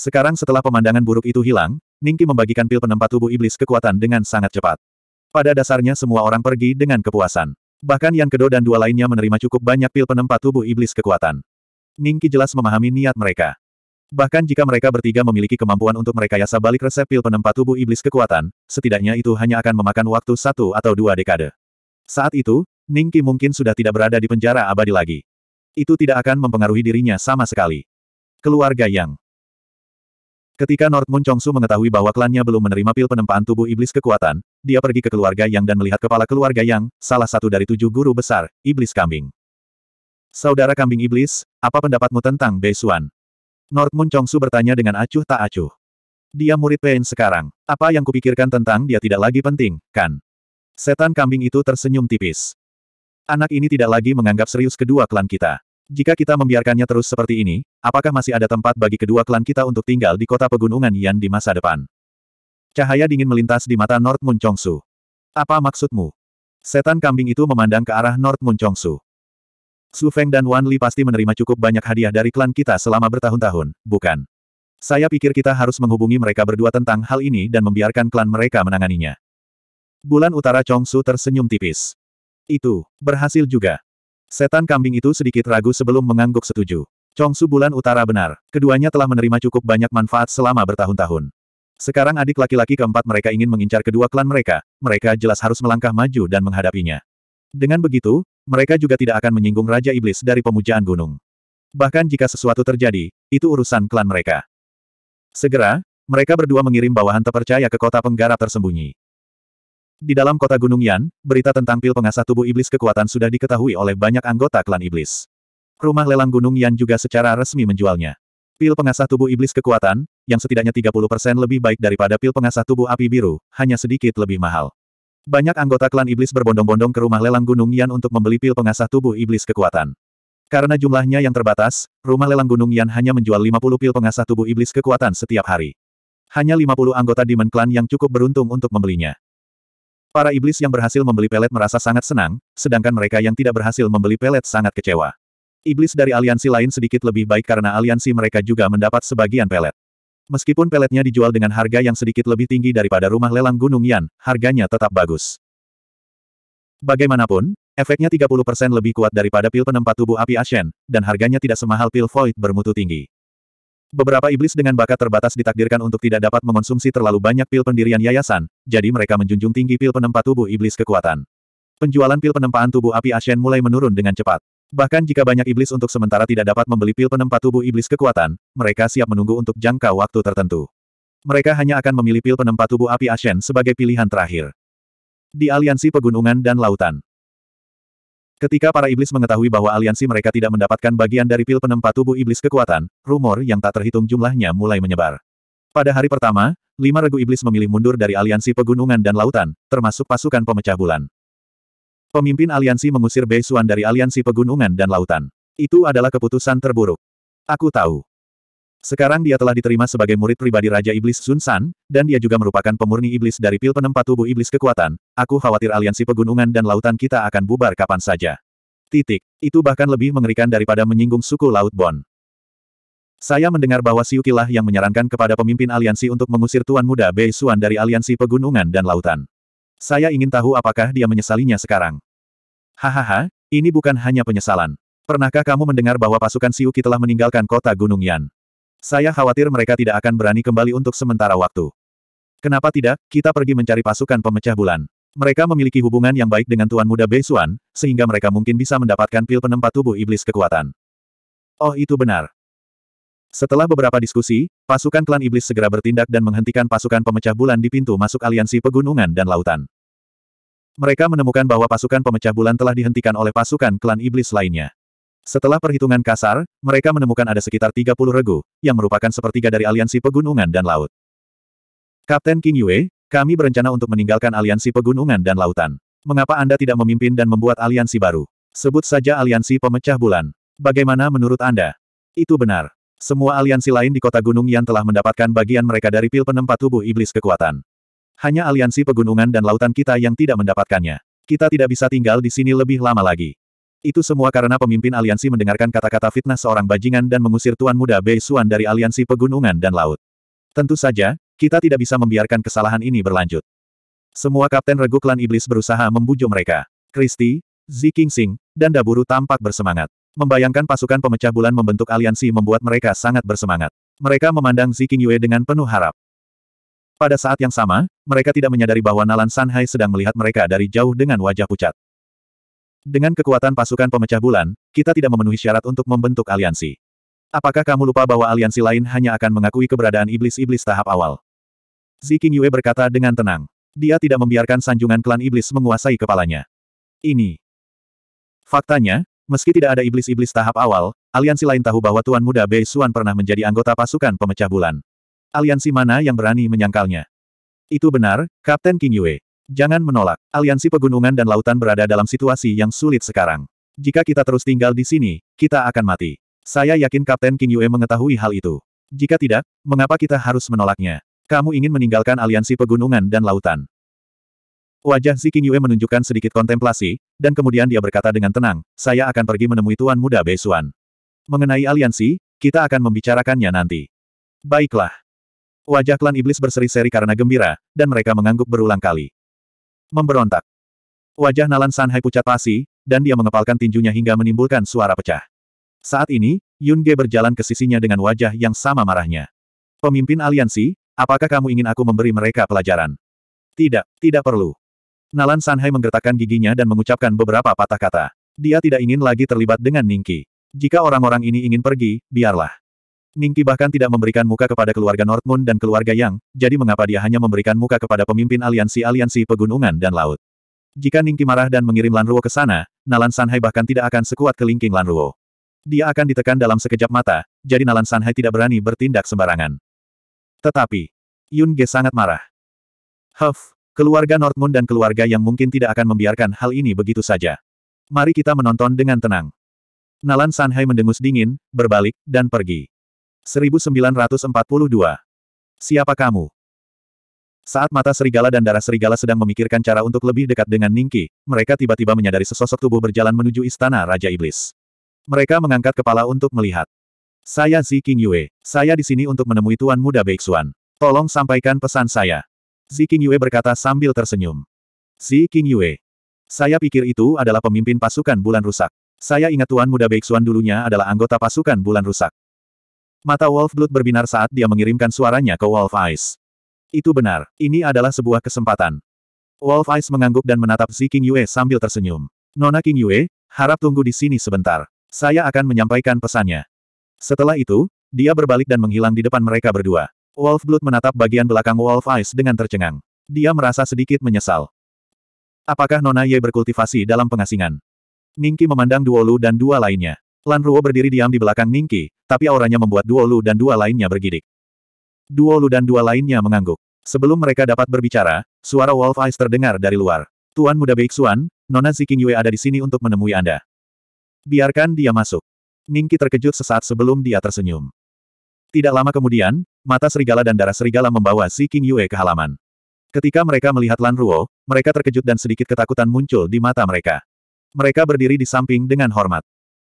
Sekarang setelah pemandangan buruk itu hilang, Ningki membagikan pil penempat tubuh iblis kekuatan dengan sangat cepat. Pada dasarnya semua orang pergi dengan kepuasan. Bahkan Yang Kedua dan dua lainnya menerima cukup banyak pil penempat tubuh iblis kekuatan. Ningki jelas memahami niat mereka. Bahkan jika mereka bertiga memiliki kemampuan untuk merekayasa balik resep pil penempat tubuh iblis kekuatan, setidaknya itu hanya akan memakan waktu satu atau dua dekade. Saat itu, Ningki mungkin sudah tidak berada di penjara abadi lagi. Itu tidak akan mempengaruhi dirinya sama sekali. Keluarga Yang Ketika North Moon Chongsu mengetahui bahwa klannya belum menerima pil penempaan tubuh iblis kekuatan, dia pergi ke keluarga Yang dan melihat kepala keluarga Yang, salah satu dari tujuh guru besar, iblis kambing. Saudara kambing iblis, apa pendapatmu tentang Bei Xuan? North Moon Chongsu bertanya dengan acuh tak acuh. Dia murid Pain sekarang. Apa yang kupikirkan tentang dia tidak lagi penting, kan? Setan kambing itu tersenyum tipis. Anak ini tidak lagi menganggap serius kedua klan kita. Jika kita membiarkannya terus seperti ini, apakah masih ada tempat bagi kedua klan kita untuk tinggal di kota pegunungan Yan di masa depan? Cahaya dingin melintas di mata North Moon Chongsu. Apa maksudmu? Setan kambing itu memandang ke arah North Moon Chongsu. Su Feng dan Wan Li pasti menerima cukup banyak hadiah dari klan kita selama bertahun-tahun, bukan? Saya pikir kita harus menghubungi mereka berdua tentang hal ini dan membiarkan klan mereka menanganinya. Bulan utara Chongsu tersenyum tipis. Itu, berhasil juga. Setan kambing itu sedikit ragu sebelum mengangguk setuju. Su bulan utara benar. Keduanya telah menerima cukup banyak manfaat selama bertahun-tahun. Sekarang adik laki-laki keempat mereka ingin mengincar kedua klan mereka, mereka jelas harus melangkah maju dan menghadapinya. Dengan begitu, mereka juga tidak akan menyinggung Raja Iblis dari pemujaan gunung. Bahkan jika sesuatu terjadi, itu urusan klan mereka. Segera, mereka berdua mengirim bawahan terpercaya ke kota penggarap tersembunyi. Di dalam kota Gunung Yan, berita tentang pil pengasah tubuh iblis kekuatan sudah diketahui oleh banyak anggota klan iblis. Rumah lelang Gunung Yan juga secara resmi menjualnya. Pil pengasah tubuh iblis kekuatan, yang setidaknya 30% lebih baik daripada pil pengasah tubuh api biru, hanya sedikit lebih mahal. Banyak anggota klan iblis berbondong-bondong ke rumah lelang Gunung Yan untuk membeli pil pengasah tubuh iblis kekuatan. Karena jumlahnya yang terbatas, rumah lelang Gunung Yan hanya menjual 50 pil pengasah tubuh iblis kekuatan setiap hari. Hanya 50 anggota Demon Clan yang cukup beruntung untuk membelinya. Para iblis yang berhasil membeli pelet merasa sangat senang, sedangkan mereka yang tidak berhasil membeli pelet sangat kecewa. Iblis dari aliansi lain sedikit lebih baik karena aliansi mereka juga mendapat sebagian pelet. Meskipun peletnya dijual dengan harga yang sedikit lebih tinggi daripada rumah lelang Gunung Yan, harganya tetap bagus. Bagaimanapun, efeknya 30% lebih kuat daripada pil penempat tubuh api Ashen, dan harganya tidak semahal pil void bermutu tinggi. Beberapa iblis dengan bakat terbatas ditakdirkan untuk tidak dapat mengonsumsi terlalu banyak pil pendirian yayasan, jadi mereka menjunjung tinggi pil penempa tubuh iblis kekuatan. Penjualan pil penempaan tubuh api Ashen mulai menurun dengan cepat. Bahkan jika banyak iblis untuk sementara tidak dapat membeli pil penempa tubuh iblis kekuatan, mereka siap menunggu untuk jangka waktu tertentu. Mereka hanya akan memilih pil penempa tubuh api Ashen sebagai pilihan terakhir. Di aliansi pegunungan dan lautan, Ketika para iblis mengetahui bahwa aliansi mereka tidak mendapatkan bagian dari pil penempa tubuh iblis kekuatan, rumor yang tak terhitung jumlahnya mulai menyebar. Pada hari pertama, lima regu iblis memilih mundur dari aliansi pegunungan dan lautan, termasuk pasukan pemecah bulan. Pemimpin aliansi mengusir Bei Beisuan dari aliansi pegunungan dan lautan. Itu adalah keputusan terburuk. Aku tahu. Sekarang dia telah diterima sebagai murid pribadi Raja Iblis Sun San, dan dia juga merupakan pemurni iblis dari pil penempat tubuh iblis kekuatan. Aku khawatir aliansi pegunungan dan lautan kita akan bubar kapan saja. Titik. Itu bahkan lebih mengerikan daripada menyinggung suku Laut Bon. Saya mendengar bahwa Siukilah yang menyarankan kepada pemimpin aliansi untuk mengusir Tuan Muda Bei Suan dari aliansi pegunungan dan lautan. Saya ingin tahu apakah dia menyesalinya sekarang. Hahaha, ini bukan hanya penyesalan. Pernahkah kamu mendengar bahwa pasukan Siuki telah meninggalkan kota Gunung Yan? Saya khawatir mereka tidak akan berani kembali untuk sementara waktu. Kenapa tidak, kita pergi mencari pasukan pemecah bulan. Mereka memiliki hubungan yang baik dengan Tuan Muda Beisuan, sehingga mereka mungkin bisa mendapatkan pil penempat tubuh iblis kekuatan. Oh itu benar. Setelah beberapa diskusi, pasukan klan iblis segera bertindak dan menghentikan pasukan pemecah bulan di pintu masuk aliansi pegunungan dan lautan. Mereka menemukan bahwa pasukan pemecah bulan telah dihentikan oleh pasukan klan iblis lainnya. Setelah perhitungan kasar, mereka menemukan ada sekitar 30 regu, yang merupakan sepertiga dari aliansi pegunungan dan laut. Kapten King Yue, kami berencana untuk meninggalkan aliansi pegunungan dan lautan. Mengapa Anda tidak memimpin dan membuat aliansi baru? Sebut saja aliansi pemecah bulan. Bagaimana menurut Anda? Itu benar. Semua aliansi lain di kota gunung yang telah mendapatkan bagian mereka dari pil penempat tubuh iblis kekuatan. Hanya aliansi pegunungan dan lautan kita yang tidak mendapatkannya. Kita tidak bisa tinggal di sini lebih lama lagi. Itu semua karena pemimpin aliansi mendengarkan kata-kata fitnah seorang bajingan dan mengusir Tuan Muda Bei Xuan dari aliansi pegunungan dan laut. Tentu saja, kita tidak bisa membiarkan kesalahan ini berlanjut. Semua kapten regu klan iblis berusaha membujuk mereka. Christie, Zi Qingxing, dan Daburu tampak bersemangat. Membayangkan pasukan pemecah bulan membentuk aliansi membuat mereka sangat bersemangat. Mereka memandang Zi Qingyue dengan penuh harap. Pada saat yang sama, mereka tidak menyadari bahwa Nalan Sanhai sedang melihat mereka dari jauh dengan wajah pucat. Dengan kekuatan pasukan pemecah bulan, kita tidak memenuhi syarat untuk membentuk aliansi. Apakah kamu lupa bahwa aliansi lain hanya akan mengakui keberadaan iblis-iblis tahap awal? Ziking Yue berkata dengan tenang. Dia tidak membiarkan sanjungan klan iblis menguasai kepalanya. Ini. Faktanya, meski tidak ada iblis-iblis tahap awal, aliansi lain tahu bahwa Tuan Muda Bei Suan pernah menjadi anggota pasukan pemecah bulan. Aliansi mana yang berani menyangkalnya? Itu benar, Kapten King Yue. Jangan menolak. Aliansi Pegunungan dan Lautan berada dalam situasi yang sulit sekarang. Jika kita terus tinggal di sini, kita akan mati. Saya yakin Kapten King Yue mengetahui hal itu. Jika tidak, mengapa kita harus menolaknya? Kamu ingin meninggalkan aliansi pegunungan dan lautan. Wajah Si King Yue menunjukkan sedikit kontemplasi, dan kemudian dia berkata dengan tenang, saya akan pergi menemui Tuan Muda Bei Xuan. Mengenai aliansi, kita akan membicarakannya nanti. Baiklah. Wajah klan iblis berseri-seri karena gembira, dan mereka mengangguk berulang kali. Memberontak. Wajah Nalan Sanhai pucat pasi, dan dia mengepalkan tinjunya hingga menimbulkan suara pecah. Saat ini, Yun Ge berjalan ke sisinya dengan wajah yang sama marahnya. Pemimpin aliansi, apakah kamu ingin aku memberi mereka pelajaran? Tidak, tidak perlu. Nalan Sanhai menggertakkan giginya dan mengucapkan beberapa patah kata. Dia tidak ingin lagi terlibat dengan Ningki. Jika orang-orang ini ingin pergi, biarlah. Ningki bahkan tidak memberikan muka kepada keluarga Northmoon dan keluarga Yang, jadi mengapa dia hanya memberikan muka kepada pemimpin aliansi-aliansi pegunungan dan laut. Jika Ningki marah dan mengirim Lanruo ke sana, Nalan Sanhai bahkan tidak akan sekuat kelingking Lanruo. Dia akan ditekan dalam sekejap mata, jadi Nalan Sanhai tidak berani bertindak sembarangan. Tetapi, Yun Ge sangat marah. Huff, keluarga Northmoon dan keluarga yang mungkin tidak akan membiarkan hal ini begitu saja. Mari kita menonton dengan tenang. Nalan Sanhai mendengus dingin, berbalik, dan pergi. 1942. Siapa kamu? Saat mata serigala dan darah serigala sedang memikirkan cara untuk lebih dekat dengan Ningki, mereka tiba-tiba menyadari sesosok tubuh berjalan menuju istana Raja Iblis. Mereka mengangkat kepala untuk melihat. Saya Zi King Yue. Saya di sini untuk menemui Tuan Muda Beixuan. Tolong sampaikan pesan saya. Zi King Yue berkata sambil tersenyum. Zi King Yue. Saya pikir itu adalah pemimpin pasukan bulan rusak. Saya ingat Tuan Muda Beixuan dulunya adalah anggota pasukan bulan rusak. Mata Wolf Blood berbinar saat dia mengirimkan suaranya ke Wolf Eyes. Itu benar, ini adalah sebuah kesempatan. Wolf Eyes mengangguk dan menatap Zi King Yue sambil tersenyum. Nona King Yue, harap tunggu di sini sebentar. Saya akan menyampaikan pesannya. Setelah itu, dia berbalik dan menghilang di depan mereka berdua. Wolf Blood menatap bagian belakang Wolf Eyes dengan tercengang. Dia merasa sedikit menyesal. Apakah Nona Ye berkultivasi dalam pengasingan? Ningki memandang Duolu dan dua lainnya. Lan Ruo berdiri diam di belakang Ningki, tapi auranya membuat Duo Lu dan dua lainnya bergidik. Duo Lu dan dua lainnya mengangguk. Sebelum mereka dapat berbicara, suara Wolf Eyes terdengar dari luar. Tuan muda Beixuan, Nona Ziking Yue ada di sini untuk menemui Anda. Biarkan dia masuk. Ningki terkejut sesaat sebelum dia tersenyum. Tidak lama kemudian, mata serigala dan darah serigala membawa Ziking Yue ke halaman. Ketika mereka melihat Lan Ruo, mereka terkejut dan sedikit ketakutan muncul di mata mereka. Mereka berdiri di samping dengan hormat.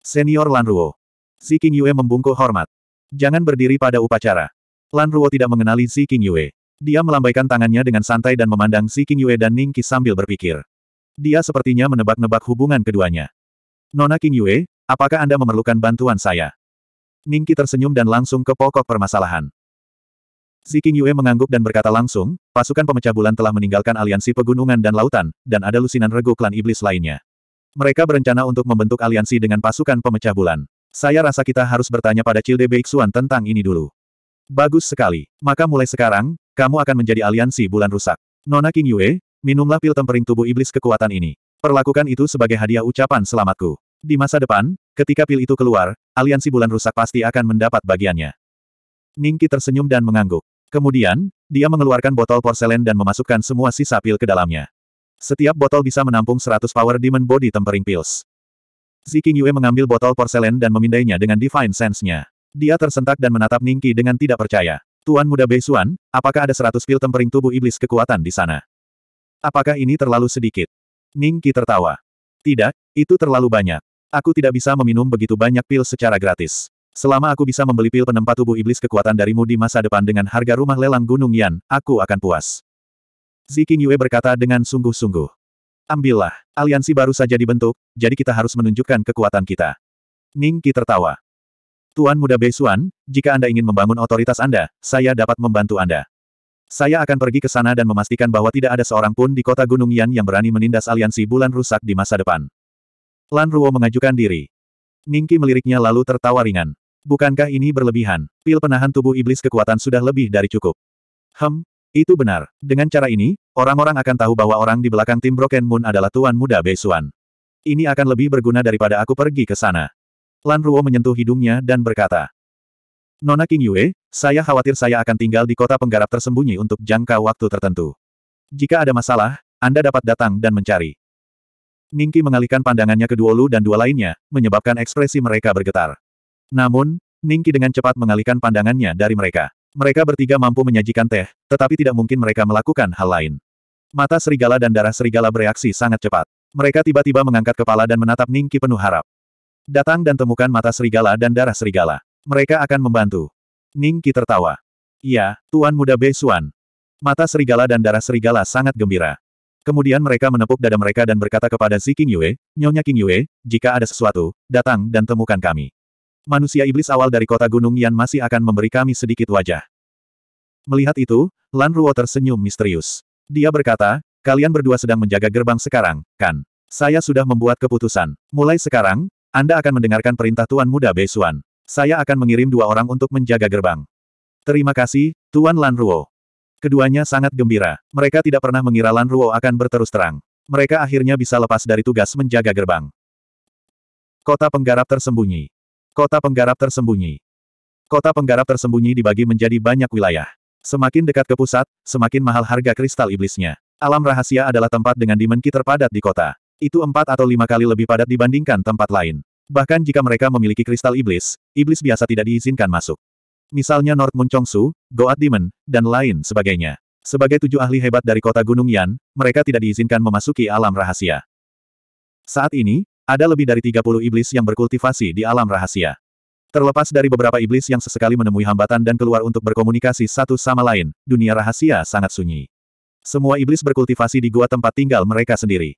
Senior Lan Ruo. Si King Yue membungkuk hormat. Jangan berdiri pada upacara. Lan Ruo tidak mengenali Si King Yue. Dia melambaikan tangannya dengan santai dan memandang Si King Yue dan Ning Qi sambil berpikir. Dia sepertinya menebak-nebak hubungan keduanya. Nona King Yue, apakah Anda memerlukan bantuan saya? Ning Qi tersenyum dan langsung ke pokok permasalahan. Si King Yue mengangguk dan berkata langsung, pasukan pemecah bulan telah meninggalkan aliansi pegunungan dan lautan, dan ada lusinan regu klan iblis lainnya. Mereka berencana untuk membentuk aliansi dengan pasukan pemecah bulan. Saya rasa kita harus bertanya pada Cilde Beixuan tentang ini dulu. Bagus sekali. Maka mulai sekarang, kamu akan menjadi aliansi bulan rusak. Nona King Yue, minumlah pil tempering tubuh iblis kekuatan ini. Perlakukan itu sebagai hadiah ucapan selamatku. Di masa depan, ketika pil itu keluar, aliansi bulan rusak pasti akan mendapat bagiannya. Ningki tersenyum dan mengangguk. Kemudian, dia mengeluarkan botol porselen dan memasukkan semua sisa pil ke dalamnya. Setiap botol bisa menampung 100 power demon body tempering pills. Ziking Yue mengambil botol porselen dan memindainya dengan divine sense-nya. Dia tersentak dan menatap Ningki dengan tidak percaya. Tuan muda Beisuan, apakah ada 100 pil tempering tubuh iblis kekuatan di sana? Apakah ini terlalu sedikit? Ningki tertawa. Tidak, itu terlalu banyak. Aku tidak bisa meminum begitu banyak pil secara gratis. Selama aku bisa membeli pil penempat tubuh iblis kekuatan darimu di masa depan dengan harga rumah lelang Gunung Yan, aku akan puas. Ziking Yue berkata dengan sungguh-sungguh. Ambillah, aliansi baru saja dibentuk, jadi kita harus menunjukkan kekuatan kita. Ning Qi tertawa. Tuan Muda Beisuan, jika Anda ingin membangun otoritas Anda, saya dapat membantu Anda. Saya akan pergi ke sana dan memastikan bahwa tidak ada seorang pun di kota Gunung Yan yang berani menindas aliansi bulan rusak di masa depan. Lan Ruo mengajukan diri. Ning Qi meliriknya lalu tertawa ringan. Bukankah ini berlebihan? Pil penahan tubuh iblis kekuatan sudah lebih dari cukup. Hem, itu benar. Dengan cara ini, orang-orang akan tahu bahwa orang di belakang tim Broken Moon adalah Tuan Muda Beisuan. Ini akan lebih berguna daripada aku pergi ke sana. Lan Ruo menyentuh hidungnya dan berkata, Nona King Yue, saya khawatir saya akan tinggal di kota penggarap tersembunyi untuk jangka waktu tertentu. Jika ada masalah, Anda dapat datang dan mencari. Ningki mengalihkan pandangannya ke Duolu dan dua lainnya, menyebabkan ekspresi mereka bergetar. Namun, Ningki dengan cepat mengalihkan pandangannya dari mereka. Mereka bertiga mampu menyajikan teh, tetapi tidak mungkin mereka melakukan hal lain. Mata serigala dan darah serigala bereaksi sangat cepat. Mereka tiba-tiba mengangkat kepala dan menatap Ningki penuh harap. Datang dan temukan mata serigala dan darah serigala. Mereka akan membantu. Ningki tertawa. Iya, Tuan Muda Beisuan. Mata serigala dan darah serigala sangat gembira. Kemudian mereka menepuk dada mereka dan berkata kepada Si King Yue, Nyonya King Yue, jika ada sesuatu, datang dan temukan kami manusia iblis awal dari kota Gunung Yan masih akan memberi kami sedikit wajah. Melihat itu, Lan Ruo tersenyum misterius. Dia berkata, kalian berdua sedang menjaga gerbang sekarang, kan? Saya sudah membuat keputusan. Mulai sekarang, Anda akan mendengarkan perintah Tuan Muda Beisuan. Saya akan mengirim dua orang untuk menjaga gerbang. Terima kasih, Tuan Lan Ruo. Keduanya sangat gembira. Mereka tidak pernah mengira Lan Ruo akan berterus terang. Mereka akhirnya bisa lepas dari tugas menjaga gerbang. Kota penggarap tersembunyi. Kota penggarap tersembunyi. Kota penggarap tersembunyi dibagi menjadi banyak wilayah. Semakin dekat ke pusat, semakin mahal harga kristal iblisnya. Alam rahasia adalah tempat dengan dimenki terpadat di kota. Itu empat atau lima kali lebih padat dibandingkan tempat lain. Bahkan jika mereka memiliki kristal iblis, iblis biasa tidak diizinkan masuk. Misalnya North Moon Chongsu, Goat Demon, dan lain sebagainya. Sebagai tujuh ahli hebat dari kota Gunung Yan, mereka tidak diizinkan memasuki alam rahasia. Saat ini, ada lebih dari 30 iblis yang berkultivasi di alam rahasia. Terlepas dari beberapa iblis yang sesekali menemui hambatan dan keluar untuk berkomunikasi satu sama lain, dunia rahasia sangat sunyi. Semua iblis berkultivasi di gua tempat tinggal mereka sendiri.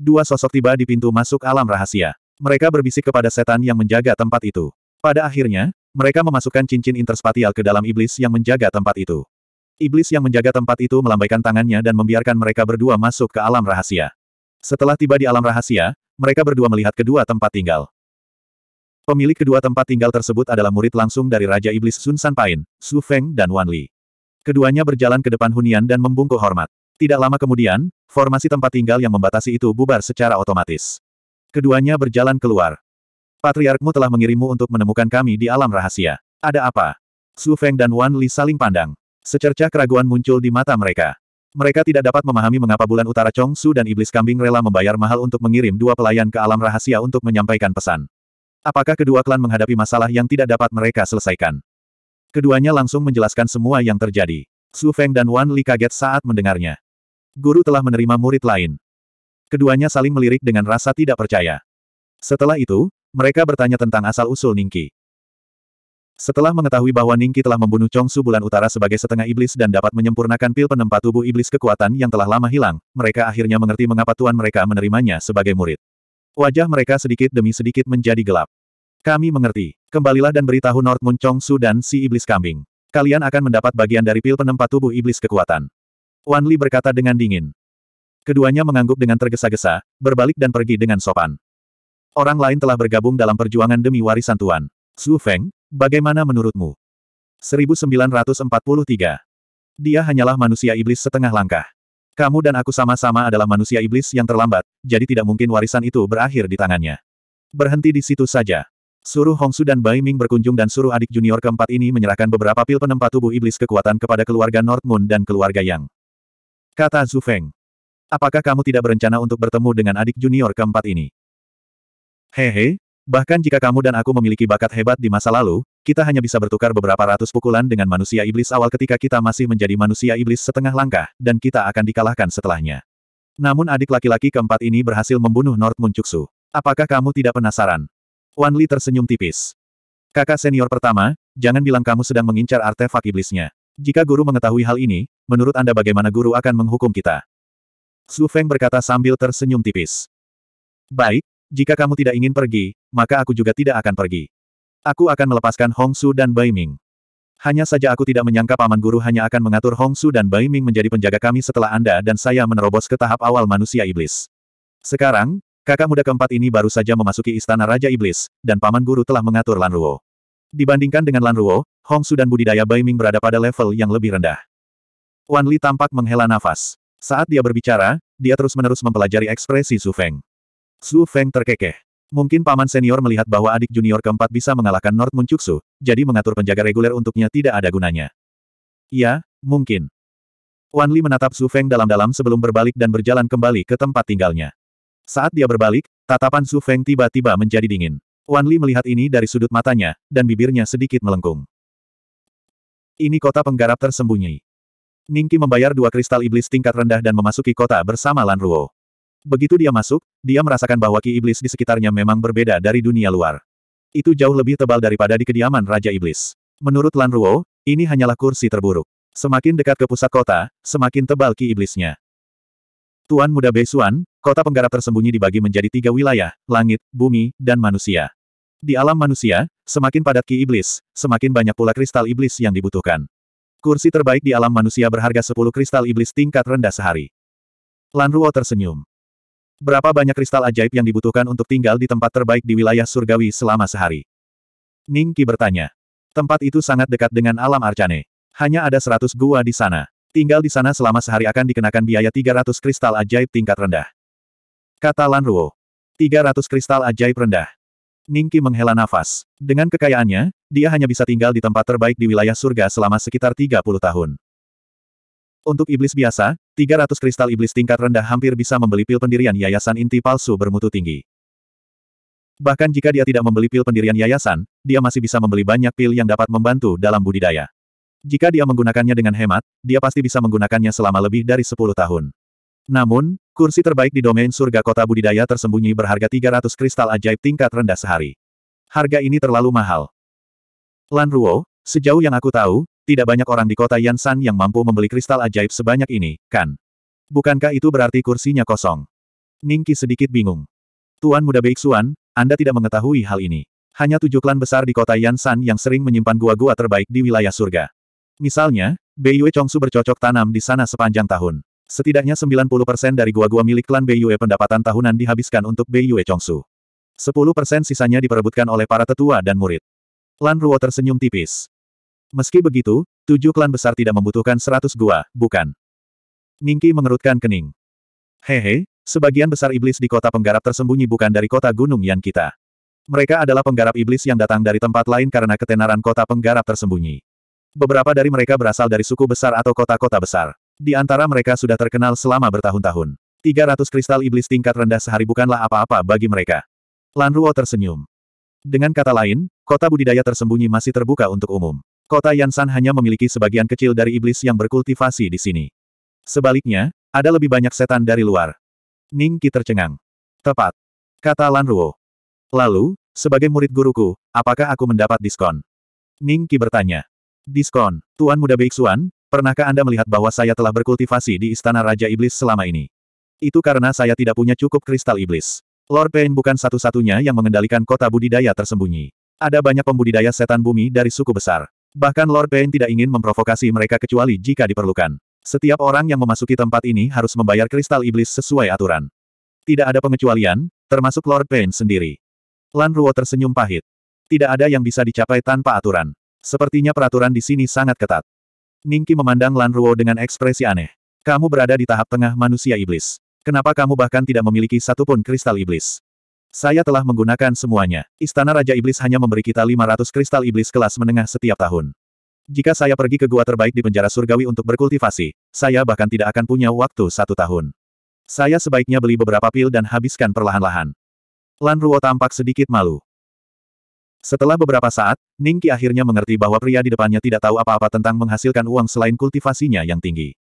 Dua sosok tiba di pintu masuk alam rahasia. Mereka berbisik kepada setan yang menjaga tempat itu. Pada akhirnya, mereka memasukkan cincin interspatial ke dalam iblis yang menjaga tempat itu. Iblis yang menjaga tempat itu melambaikan tangannya dan membiarkan mereka berdua masuk ke alam rahasia. Setelah tiba di alam rahasia, mereka berdua melihat kedua tempat tinggal. Pemilik kedua tempat tinggal tersebut adalah murid langsung dari Raja Iblis Sun Sanpain, Su Feng dan Wan Li. Keduanya berjalan ke depan Hunian dan membungkuk hormat. Tidak lama kemudian, formasi tempat tinggal yang membatasi itu bubar secara otomatis. Keduanya berjalan keluar. Patriarkmu telah mengirimmu untuk menemukan kami di alam rahasia. Ada apa? Su Feng dan Wan Li saling pandang. Secercah keraguan muncul di mata mereka. Mereka tidak dapat memahami mengapa bulan utara Chong Su dan iblis kambing rela membayar mahal untuk mengirim dua pelayan ke alam rahasia untuk menyampaikan pesan. Apakah kedua klan menghadapi masalah yang tidak dapat mereka selesaikan? Keduanya langsung menjelaskan semua yang terjadi. Su Feng dan Wan Li kaget saat mendengarnya. Guru telah menerima murid lain. Keduanya saling melirik dengan rasa tidak percaya. Setelah itu, mereka bertanya tentang asal-usul Ningki. Setelah mengetahui bahwa Ningki telah membunuh Chongsu Bulan Utara sebagai setengah iblis dan dapat menyempurnakan pil penempat tubuh iblis kekuatan yang telah lama hilang, mereka akhirnya mengerti mengapa tuan mereka menerimanya sebagai murid. Wajah mereka sedikit demi sedikit menjadi gelap. Kami mengerti. Kembalilah dan beritahu North Moon Chongsu dan si iblis kambing. Kalian akan mendapat bagian dari pil penempat tubuh iblis kekuatan. Wan Li berkata dengan dingin. Keduanya mengangguk dengan tergesa-gesa, berbalik dan pergi dengan sopan. Orang lain telah bergabung dalam perjuangan demi warisan Tuan. Su Feng, Bagaimana menurutmu? 1943. Dia hanyalah manusia iblis setengah langkah. Kamu dan aku sama-sama adalah manusia iblis yang terlambat, jadi tidak mungkin warisan itu berakhir di tangannya. Berhenti di situ saja. Suruh Hongsu dan Bai Ming berkunjung dan suruh adik junior keempat ini menyerahkan beberapa pil penempat tubuh iblis kekuatan kepada keluarga North Moon dan keluarga Yang. Kata Zhu Feng. Apakah kamu tidak berencana untuk bertemu dengan adik junior keempat ini? Hehe, Bahkan jika kamu dan aku memiliki bakat hebat di masa lalu, kita hanya bisa bertukar beberapa ratus pukulan dengan manusia iblis awal ketika kita masih menjadi manusia iblis setengah langkah, dan kita akan dikalahkan setelahnya. Namun adik laki-laki keempat ini berhasil membunuh North Muncuksu. Apakah kamu tidak penasaran? Wan Li tersenyum tipis. Kakak senior pertama, jangan bilang kamu sedang mengincar artefak iblisnya. Jika guru mengetahui hal ini, menurut Anda bagaimana guru akan menghukum kita? Su Feng berkata sambil tersenyum tipis. Baik, jika kamu tidak ingin pergi, maka aku juga tidak akan pergi. Aku akan melepaskan Hong Su dan Bai Ming. Hanya saja aku tidak menyangka Paman Guru hanya akan mengatur Hong Su dan Bai Ming menjadi penjaga kami setelah Anda dan saya menerobos ke tahap awal manusia iblis. Sekarang, kakak muda keempat ini baru saja memasuki istana Raja Iblis, dan Paman Guru telah mengatur Lan Ruo. Dibandingkan dengan Lan Ruo, Hong Su dan budidaya Bai Ming berada pada level yang lebih rendah. Wan Li tampak menghela nafas. Saat dia berbicara, dia terus-menerus mempelajari ekspresi Su Feng. Su Feng terkekeh. Mungkin paman senior melihat bahwa adik junior keempat bisa mengalahkan North Muncuksu, jadi mengatur penjaga reguler untuknya tidak ada gunanya. Ya, mungkin. Wan Li menatap Su Feng dalam-dalam sebelum berbalik dan berjalan kembali ke tempat tinggalnya. Saat dia berbalik, tatapan Su Feng tiba-tiba menjadi dingin. Wan Li melihat ini dari sudut matanya, dan bibirnya sedikit melengkung. Ini kota penggarap tersembunyi. Ningki membayar dua kristal iblis tingkat rendah dan memasuki kota bersama Lan Ruo. Begitu dia masuk, dia merasakan bahwa ki iblis di sekitarnya memang berbeda dari dunia luar. Itu jauh lebih tebal daripada di kediaman Raja Iblis. Menurut Lan Ruo, ini hanyalah kursi terburuk. Semakin dekat ke pusat kota, semakin tebal ki iblisnya. Tuan Muda Beisuan, kota penggarap tersembunyi dibagi menjadi tiga wilayah, langit, bumi, dan manusia. Di alam manusia, semakin padat ki iblis, semakin banyak pula kristal iblis yang dibutuhkan. Kursi terbaik di alam manusia berharga 10 kristal iblis tingkat rendah sehari. Lan Ruo tersenyum. Berapa banyak kristal ajaib yang dibutuhkan untuk tinggal di tempat terbaik di wilayah surgawi selama sehari? Ning Qi bertanya. Tempat itu sangat dekat dengan alam Arcane. Hanya ada seratus gua di sana. Tinggal di sana selama sehari akan dikenakan biaya 300 kristal ajaib tingkat rendah. Kata Lan Ruo. 300 kristal ajaib rendah. Ning Qi menghela nafas. Dengan kekayaannya, dia hanya bisa tinggal di tempat terbaik di wilayah surga selama sekitar 30 tahun. Untuk iblis biasa, 300 kristal iblis tingkat rendah hampir bisa membeli pil pendirian yayasan inti palsu bermutu tinggi. Bahkan jika dia tidak membeli pil pendirian yayasan, dia masih bisa membeli banyak pil yang dapat membantu dalam budidaya. Jika dia menggunakannya dengan hemat, dia pasti bisa menggunakannya selama lebih dari 10 tahun. Namun, kursi terbaik di domain surga kota budidaya tersembunyi berharga 300 kristal ajaib tingkat rendah sehari. Harga ini terlalu mahal. Lan Ruo, sejauh yang aku tahu, tidak banyak orang di kota Yansan yang mampu membeli kristal ajaib sebanyak ini, kan? Bukankah itu berarti kursinya kosong? Ningki sedikit bingung. Tuan muda Beiksuan, Anda tidak mengetahui hal ini. Hanya tujuh klan besar di kota Yansan yang sering menyimpan gua-gua terbaik di wilayah surga. Misalnya, Beiyue Chongsu bercocok tanam di sana sepanjang tahun. Setidaknya 90% dari gua-gua milik klan Beiyue pendapatan tahunan dihabiskan untuk Beiyue Chongsu. 10% sisanya diperebutkan oleh para tetua dan murid. Lan Ruo tersenyum tipis. Meski begitu, tujuh klan besar tidak membutuhkan seratus gua, bukan? Ningki mengerutkan kening. Hehe, sebagian besar iblis di kota penggarap tersembunyi bukan dari kota Gunung yang kita. Mereka adalah penggarap iblis yang datang dari tempat lain karena ketenaran kota penggarap tersembunyi. Beberapa dari mereka berasal dari suku besar atau kota-kota besar. Di antara mereka sudah terkenal selama bertahun-tahun. 300 kristal iblis tingkat rendah sehari bukanlah apa-apa bagi mereka. Lan Ruo tersenyum. Dengan kata lain, kota budidaya tersembunyi masih terbuka untuk umum. Kota Yansan hanya memiliki sebagian kecil dari iblis yang berkultivasi di sini. Sebaliknya, ada lebih banyak setan dari luar. Ning Qi tercengang. Tepat. Kata Lan Ruo. Lalu, sebagai murid guruku, apakah aku mendapat diskon? Ning Qi bertanya. Diskon, Tuan Muda Beiksuan, pernahkah Anda melihat bahwa saya telah berkultivasi di Istana Raja Iblis selama ini? Itu karena saya tidak punya cukup kristal iblis. Lord Pain bukan satu-satunya yang mengendalikan kota budidaya tersembunyi. Ada banyak pembudidaya setan bumi dari suku besar. Bahkan Lord Pain tidak ingin memprovokasi mereka kecuali jika diperlukan. Setiap orang yang memasuki tempat ini harus membayar kristal iblis sesuai aturan. Tidak ada pengecualian, termasuk Lord Pain sendiri. Lan Ruo tersenyum pahit. Tidak ada yang bisa dicapai tanpa aturan. Sepertinya peraturan di sini sangat ketat. Ningki memandang Lan Ruo dengan ekspresi aneh. Kamu berada di tahap tengah manusia iblis. Kenapa kamu bahkan tidak memiliki satupun kristal iblis? Saya telah menggunakan semuanya. Istana Raja Iblis hanya memberi kita 500 kristal iblis kelas menengah setiap tahun. Jika saya pergi ke gua terbaik di penjara surgawi untuk berkultivasi, saya bahkan tidak akan punya waktu satu tahun. Saya sebaiknya beli beberapa pil dan habiskan perlahan-lahan. Lan Ruo tampak sedikit malu. Setelah beberapa saat, Ning Ningki akhirnya mengerti bahwa pria di depannya tidak tahu apa-apa tentang menghasilkan uang selain kultivasinya yang tinggi.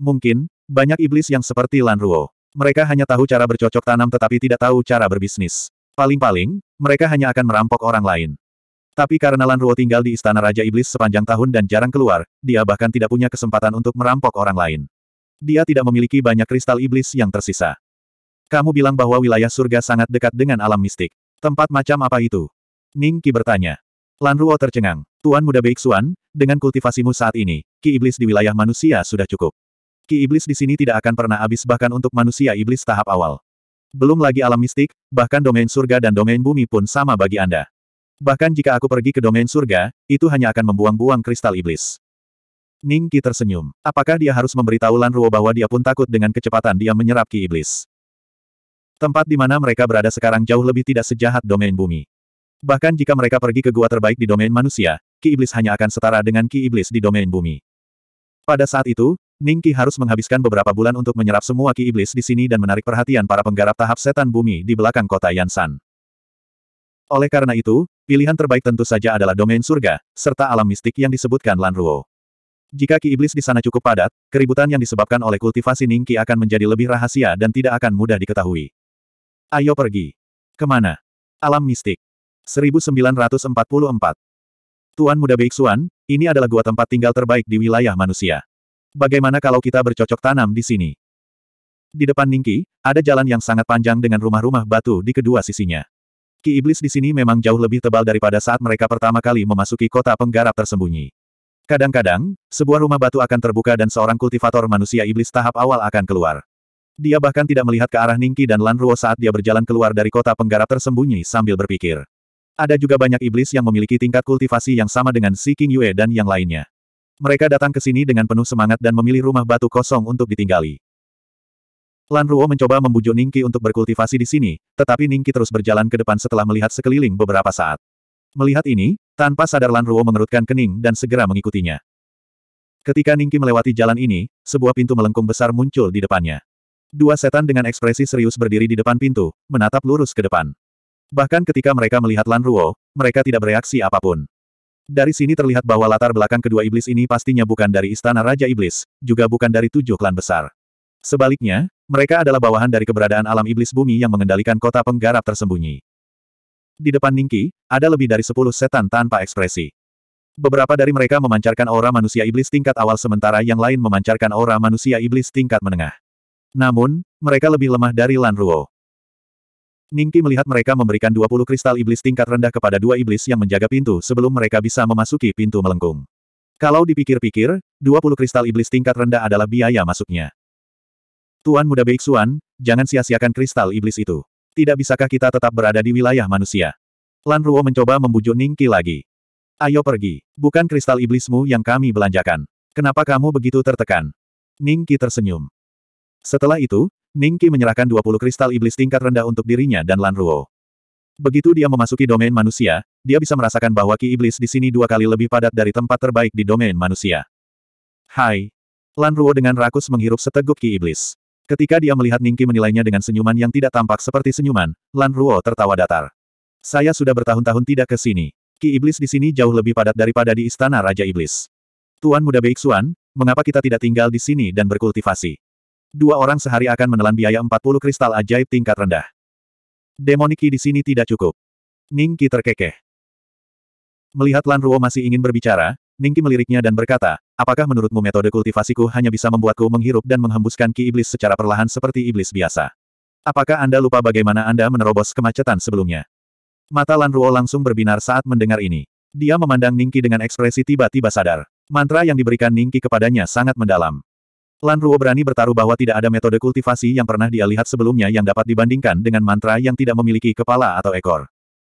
Mungkin, banyak iblis yang seperti Lan Ruo. Mereka hanya tahu cara bercocok tanam tetapi tidak tahu cara berbisnis. Paling-paling, mereka hanya akan merampok orang lain. Tapi karena Lan Ruo tinggal di Istana Raja Iblis sepanjang tahun dan jarang keluar, dia bahkan tidak punya kesempatan untuk merampok orang lain. Dia tidak memiliki banyak kristal iblis yang tersisa. Kamu bilang bahwa wilayah surga sangat dekat dengan alam mistik. Tempat macam apa itu? Ning Ki bertanya. Lan Ruo tercengang. Tuan muda Beixuan, dengan kultivasimu saat ini, Ki Iblis di wilayah manusia sudah cukup. Ki iblis di sini tidak akan pernah habis bahkan untuk manusia iblis tahap awal. Belum lagi alam mistik, bahkan domain surga dan domain bumi pun sama bagi Anda. Bahkan jika aku pergi ke domain surga, itu hanya akan membuang-buang kristal iblis. Ning Qi tersenyum. Apakah dia harus memberitahu Lan Ruo bahwa dia pun takut dengan kecepatan dia menyerap Ki iblis? Tempat di mana mereka berada sekarang jauh lebih tidak sejahat domain bumi. Bahkan jika mereka pergi ke gua terbaik di domain manusia, Ki iblis hanya akan setara dengan Ki iblis di domain bumi. Pada saat itu, Ningki harus menghabiskan beberapa bulan untuk menyerap semua ki iblis di sini dan menarik perhatian para penggarap tahap setan bumi di belakang kota Yansan. Oleh karena itu, pilihan terbaik tentu saja adalah domain surga, serta alam mistik yang disebutkan Lanruo. Jika ki iblis di sana cukup padat, keributan yang disebabkan oleh kultivasi Ningki akan menjadi lebih rahasia dan tidak akan mudah diketahui. Ayo pergi. Kemana? Alam mistik. 1944. Tuan Muda Beiksuan, ini adalah gua tempat tinggal terbaik di wilayah manusia. Bagaimana kalau kita bercocok tanam di sini? Di depan Ningki, ada jalan yang sangat panjang dengan rumah-rumah batu di kedua sisinya. Ki Iblis di sini memang jauh lebih tebal daripada saat mereka pertama kali memasuki kota penggarap tersembunyi. Kadang-kadang, sebuah rumah batu akan terbuka dan seorang kultivator manusia iblis tahap awal akan keluar. Dia bahkan tidak melihat ke arah Ningki dan Lan Ruo saat dia berjalan keluar dari kota penggarap tersembunyi sambil berpikir. Ada juga banyak iblis yang memiliki tingkat kultivasi yang sama dengan Si King Yue dan yang lainnya. Mereka datang ke sini dengan penuh semangat dan memilih rumah batu kosong untuk ditinggali. Lan Ruo mencoba membujuk Ningki untuk berkultivasi di sini, tetapi Ningki terus berjalan ke depan setelah melihat sekeliling beberapa saat. Melihat ini, tanpa sadar Lan Ruo mengerutkan kening dan segera mengikutinya. Ketika Ningki melewati jalan ini, sebuah pintu melengkung besar muncul di depannya. Dua setan dengan ekspresi serius berdiri di depan pintu, menatap lurus ke depan. Bahkan ketika mereka melihat Lan Ruo, mereka tidak bereaksi apapun. Dari sini terlihat bahwa latar belakang kedua iblis ini pastinya bukan dari istana Raja Iblis, juga bukan dari tujuh klan besar. Sebaliknya, mereka adalah bawahan dari keberadaan alam iblis bumi yang mengendalikan kota penggarap tersembunyi. Di depan Ningki, ada lebih dari sepuluh setan tanpa ekspresi. Beberapa dari mereka memancarkan aura manusia iblis tingkat awal sementara yang lain memancarkan aura manusia iblis tingkat menengah. Namun, mereka lebih lemah dari Lan Ruo. Ningki melihat mereka memberikan 20 kristal iblis tingkat rendah kepada dua iblis yang menjaga pintu sebelum mereka bisa memasuki pintu melengkung. Kalau dipikir-pikir, 20 kristal iblis tingkat rendah adalah biaya masuknya. Tuan muda Beiksuan, jangan sia-siakan kristal iblis itu. Tidak bisakah kita tetap berada di wilayah manusia? Lan Ruo mencoba membujuk Ningki lagi. Ayo pergi. Bukan kristal iblismu yang kami belanjakan. Kenapa kamu begitu tertekan? Ningki tersenyum. Setelah itu, Ningqi menyerahkan 20 kristal iblis tingkat rendah untuk dirinya dan Lan Ruo. Begitu dia memasuki domain manusia, dia bisa merasakan bahwa ki iblis di sini dua kali lebih padat dari tempat terbaik di domain manusia. Hai. Lan Ruo dengan rakus menghirup seteguk ki iblis. Ketika dia melihat Ningki menilainya dengan senyuman yang tidak tampak seperti senyuman, Lan Ruo tertawa datar. Saya sudah bertahun-tahun tidak ke sini. Ki iblis di sini jauh lebih padat daripada di istana Raja Iblis. Tuan muda Beiksuan, mengapa kita tidak tinggal di sini dan berkultivasi? Dua orang sehari akan menelan biaya 40 kristal ajaib tingkat rendah. Demoniki di sini tidak cukup. Ningki terkekeh. Melihat Lan Ruo masih ingin berbicara, Ningki meliriknya dan berkata, apakah menurutmu metode kultivasiku hanya bisa membuatku menghirup dan menghembuskan ki iblis secara perlahan seperti iblis biasa? Apakah Anda lupa bagaimana Anda menerobos kemacetan sebelumnya? Mata Lan Ruo langsung berbinar saat mendengar ini. Dia memandang Ningki dengan ekspresi tiba-tiba sadar. Mantra yang diberikan Ningki kepadanya sangat mendalam. Lan Ruo berani bertaruh bahwa tidak ada metode kultivasi yang pernah dia lihat sebelumnya yang dapat dibandingkan dengan mantra yang tidak memiliki kepala atau ekor.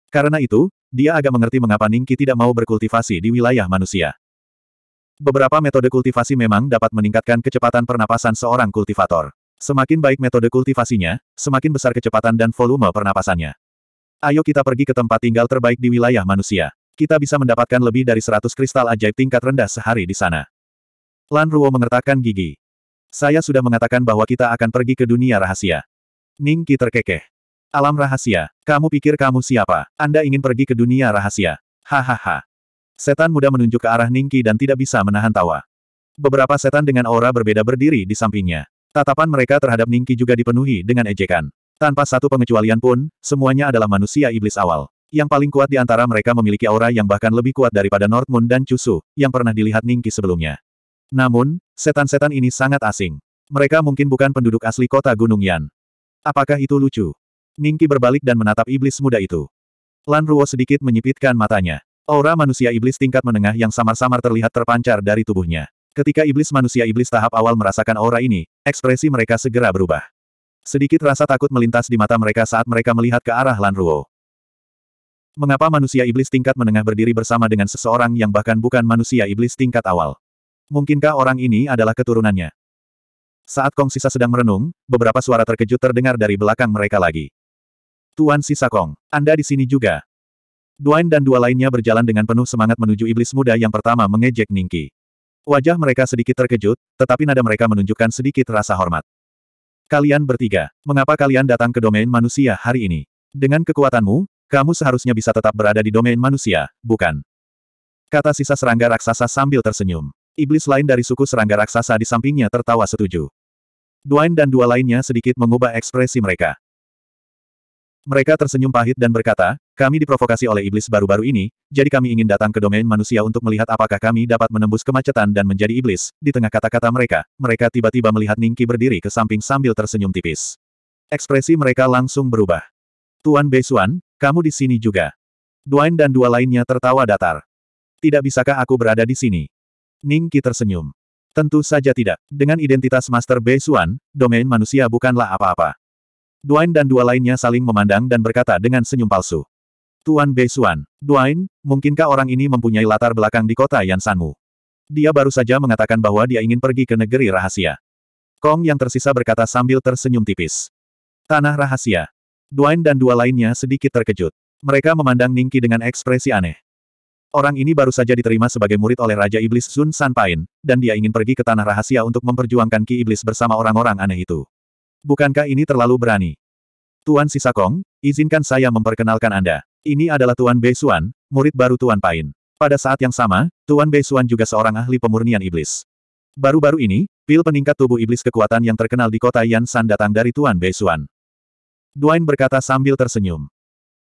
Karena itu, dia agak mengerti mengapa Ningki tidak mau berkultivasi di wilayah manusia. Beberapa metode kultivasi memang dapat meningkatkan kecepatan pernapasan seorang kultivator. Semakin baik metode kultivasinya, semakin besar kecepatan dan volume pernapasannya. Ayo kita pergi ke tempat tinggal terbaik di wilayah manusia. Kita bisa mendapatkan lebih dari 100 kristal ajaib tingkat rendah sehari di sana. Lan Ruo mengertakkan gigi. Saya sudah mengatakan bahwa kita akan pergi ke dunia rahasia. Ning Qi terkekeh. Alam rahasia, kamu pikir kamu siapa? Anda ingin pergi ke dunia rahasia. Hahaha. Setan muda menunjuk ke arah Ning Qi dan tidak bisa menahan tawa. Beberapa setan dengan aura berbeda berdiri di sampingnya. Tatapan mereka terhadap Ning Qi juga dipenuhi dengan ejekan. Tanpa satu pengecualian pun, semuanya adalah manusia iblis awal. Yang paling kuat di antara mereka memiliki aura yang bahkan lebih kuat daripada Nordmund dan Chusu, yang pernah dilihat Ningki sebelumnya. Namun, setan-setan ini sangat asing. Mereka mungkin bukan penduduk asli kota Gunung Yan. Apakah itu lucu? Ningki berbalik dan menatap iblis muda itu. Lan Ruo sedikit menyipitkan matanya. Aura manusia iblis tingkat menengah yang samar-samar terlihat terpancar dari tubuhnya. Ketika iblis manusia iblis tahap awal merasakan aura ini, ekspresi mereka segera berubah. Sedikit rasa takut melintas di mata mereka saat mereka melihat ke arah Lan Ruo. Mengapa manusia iblis tingkat menengah berdiri bersama dengan seseorang yang bahkan bukan manusia iblis tingkat awal? Mungkinkah orang ini adalah keturunannya? Saat Kong Sisa sedang merenung, beberapa suara terkejut terdengar dari belakang mereka lagi. Tuan Sisa Kong, Anda di sini juga. Duan dan dua lainnya berjalan dengan penuh semangat menuju iblis muda yang pertama mengejek Ningki. Wajah mereka sedikit terkejut, tetapi nada mereka menunjukkan sedikit rasa hormat. Kalian bertiga, mengapa kalian datang ke domain manusia hari ini? Dengan kekuatanmu, kamu seharusnya bisa tetap berada di domain manusia, bukan? Kata sisa serangga raksasa sambil tersenyum iblis lain dari suku serangga raksasa di sampingnya tertawa setuju. Dwayne dan dua lainnya sedikit mengubah ekspresi mereka. Mereka tersenyum pahit dan berkata, kami diprovokasi oleh iblis baru-baru ini, jadi kami ingin datang ke domain manusia untuk melihat apakah kami dapat menembus kemacetan dan menjadi iblis. Di tengah kata-kata mereka, mereka tiba-tiba melihat Ningki berdiri ke samping sambil tersenyum tipis. Ekspresi mereka langsung berubah. Tuan Beisuan, kamu di sini juga. Dwayne dan dua lainnya tertawa datar. Tidak bisakah aku berada di sini? Ning Qi tersenyum. Tentu saja tidak. Dengan identitas Master Bei Xuan, domain manusia bukanlah apa-apa. Duain dan dua lainnya saling memandang dan berkata dengan senyum palsu. Tuan Bei Xuan, Duain, mungkinkah orang ini mempunyai latar belakang di kota Yansanmu? Dia baru saja mengatakan bahwa dia ingin pergi ke negeri rahasia. Kong yang tersisa berkata sambil tersenyum tipis. Tanah rahasia. Duain dan dua lainnya sedikit terkejut. Mereka memandang Ningki dengan ekspresi aneh. Orang ini baru saja diterima sebagai murid oleh Raja Iblis Sun Sanpain, dan dia ingin pergi ke tanah rahasia untuk memperjuangkan Ki Iblis bersama orang-orang aneh itu. Bukankah ini terlalu berani? Tuan Sisakong, izinkan saya memperkenalkan Anda. Ini adalah Tuan Bei Suan, murid baru Tuan Pain. Pada saat yang sama, Tuan Bei Suan juga seorang ahli pemurnian iblis. Baru-baru ini, pil peningkat tubuh iblis kekuatan yang terkenal di kota Yan San datang dari Tuan Bei Suan. Duain berkata sambil tersenyum.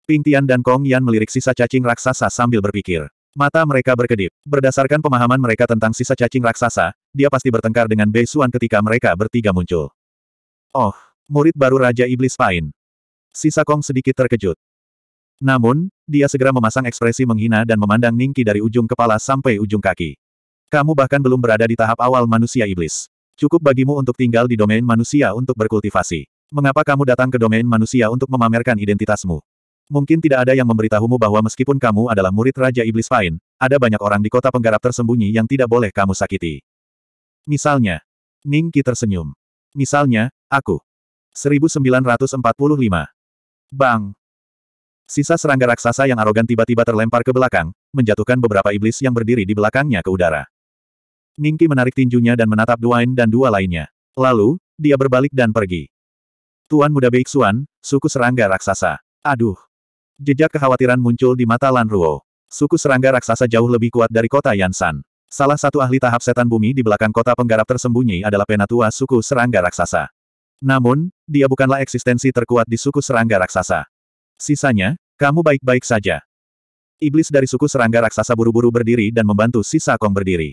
Ping Tian dan Kong Yan melirik sisa cacing raksasa sambil berpikir. Mata mereka berkedip. Berdasarkan pemahaman mereka tentang sisa cacing raksasa, dia pasti bertengkar dengan Bei Xuan ketika mereka bertiga muncul. Oh, murid baru Raja Iblis Pain. Sisa Kong sedikit terkejut. Namun, dia segera memasang ekspresi menghina dan memandang Ningki dari ujung kepala sampai ujung kaki. Kamu bahkan belum berada di tahap awal manusia iblis. Cukup bagimu untuk tinggal di domain manusia untuk berkultivasi. Mengapa kamu datang ke domain manusia untuk memamerkan identitasmu? Mungkin tidak ada yang memberitahumu bahwa meskipun kamu adalah murid Raja Iblis Pain, ada banyak orang di kota penggarap tersembunyi yang tidak boleh kamu sakiti. Misalnya, Ningki tersenyum. Misalnya, aku. 1945. Bang! Sisa serangga raksasa yang arogan tiba-tiba terlempar ke belakang, menjatuhkan beberapa iblis yang berdiri di belakangnya ke udara. Ningki menarik tinjunya dan menatap Duain dan dua lainnya. Lalu, dia berbalik dan pergi. Tuan muda Beiksuan, suku serangga raksasa. Aduh! Jejak kekhawatiran muncul di mata Lan Ruo. Suku serangga raksasa jauh lebih kuat dari kota Yansan. Salah satu ahli tahap setan bumi di belakang kota penggarap tersembunyi adalah penatua suku serangga raksasa. Namun, dia bukanlah eksistensi terkuat di suku serangga raksasa. Sisanya, kamu baik-baik saja. Iblis dari suku serangga raksasa buru-buru berdiri dan membantu sisa Kong berdiri.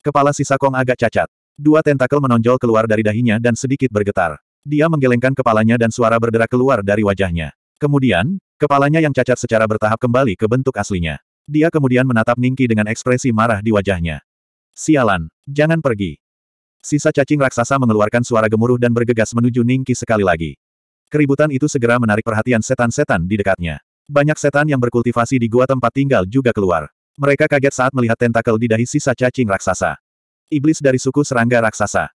Kepala sisa Kong agak cacat. Dua tentakel menonjol keluar dari dahinya dan sedikit bergetar. Dia menggelengkan kepalanya dan suara berderak keluar dari wajahnya. Kemudian, Kepalanya yang cacat secara bertahap kembali ke bentuk aslinya. Dia kemudian menatap Ningki dengan ekspresi marah di wajahnya. Sialan, jangan pergi. Sisa cacing raksasa mengeluarkan suara gemuruh dan bergegas menuju Ningki sekali lagi. Keributan itu segera menarik perhatian setan-setan di dekatnya. Banyak setan yang berkultivasi di gua tempat tinggal juga keluar. Mereka kaget saat melihat tentakel di dahi sisa cacing raksasa. Iblis dari suku serangga raksasa.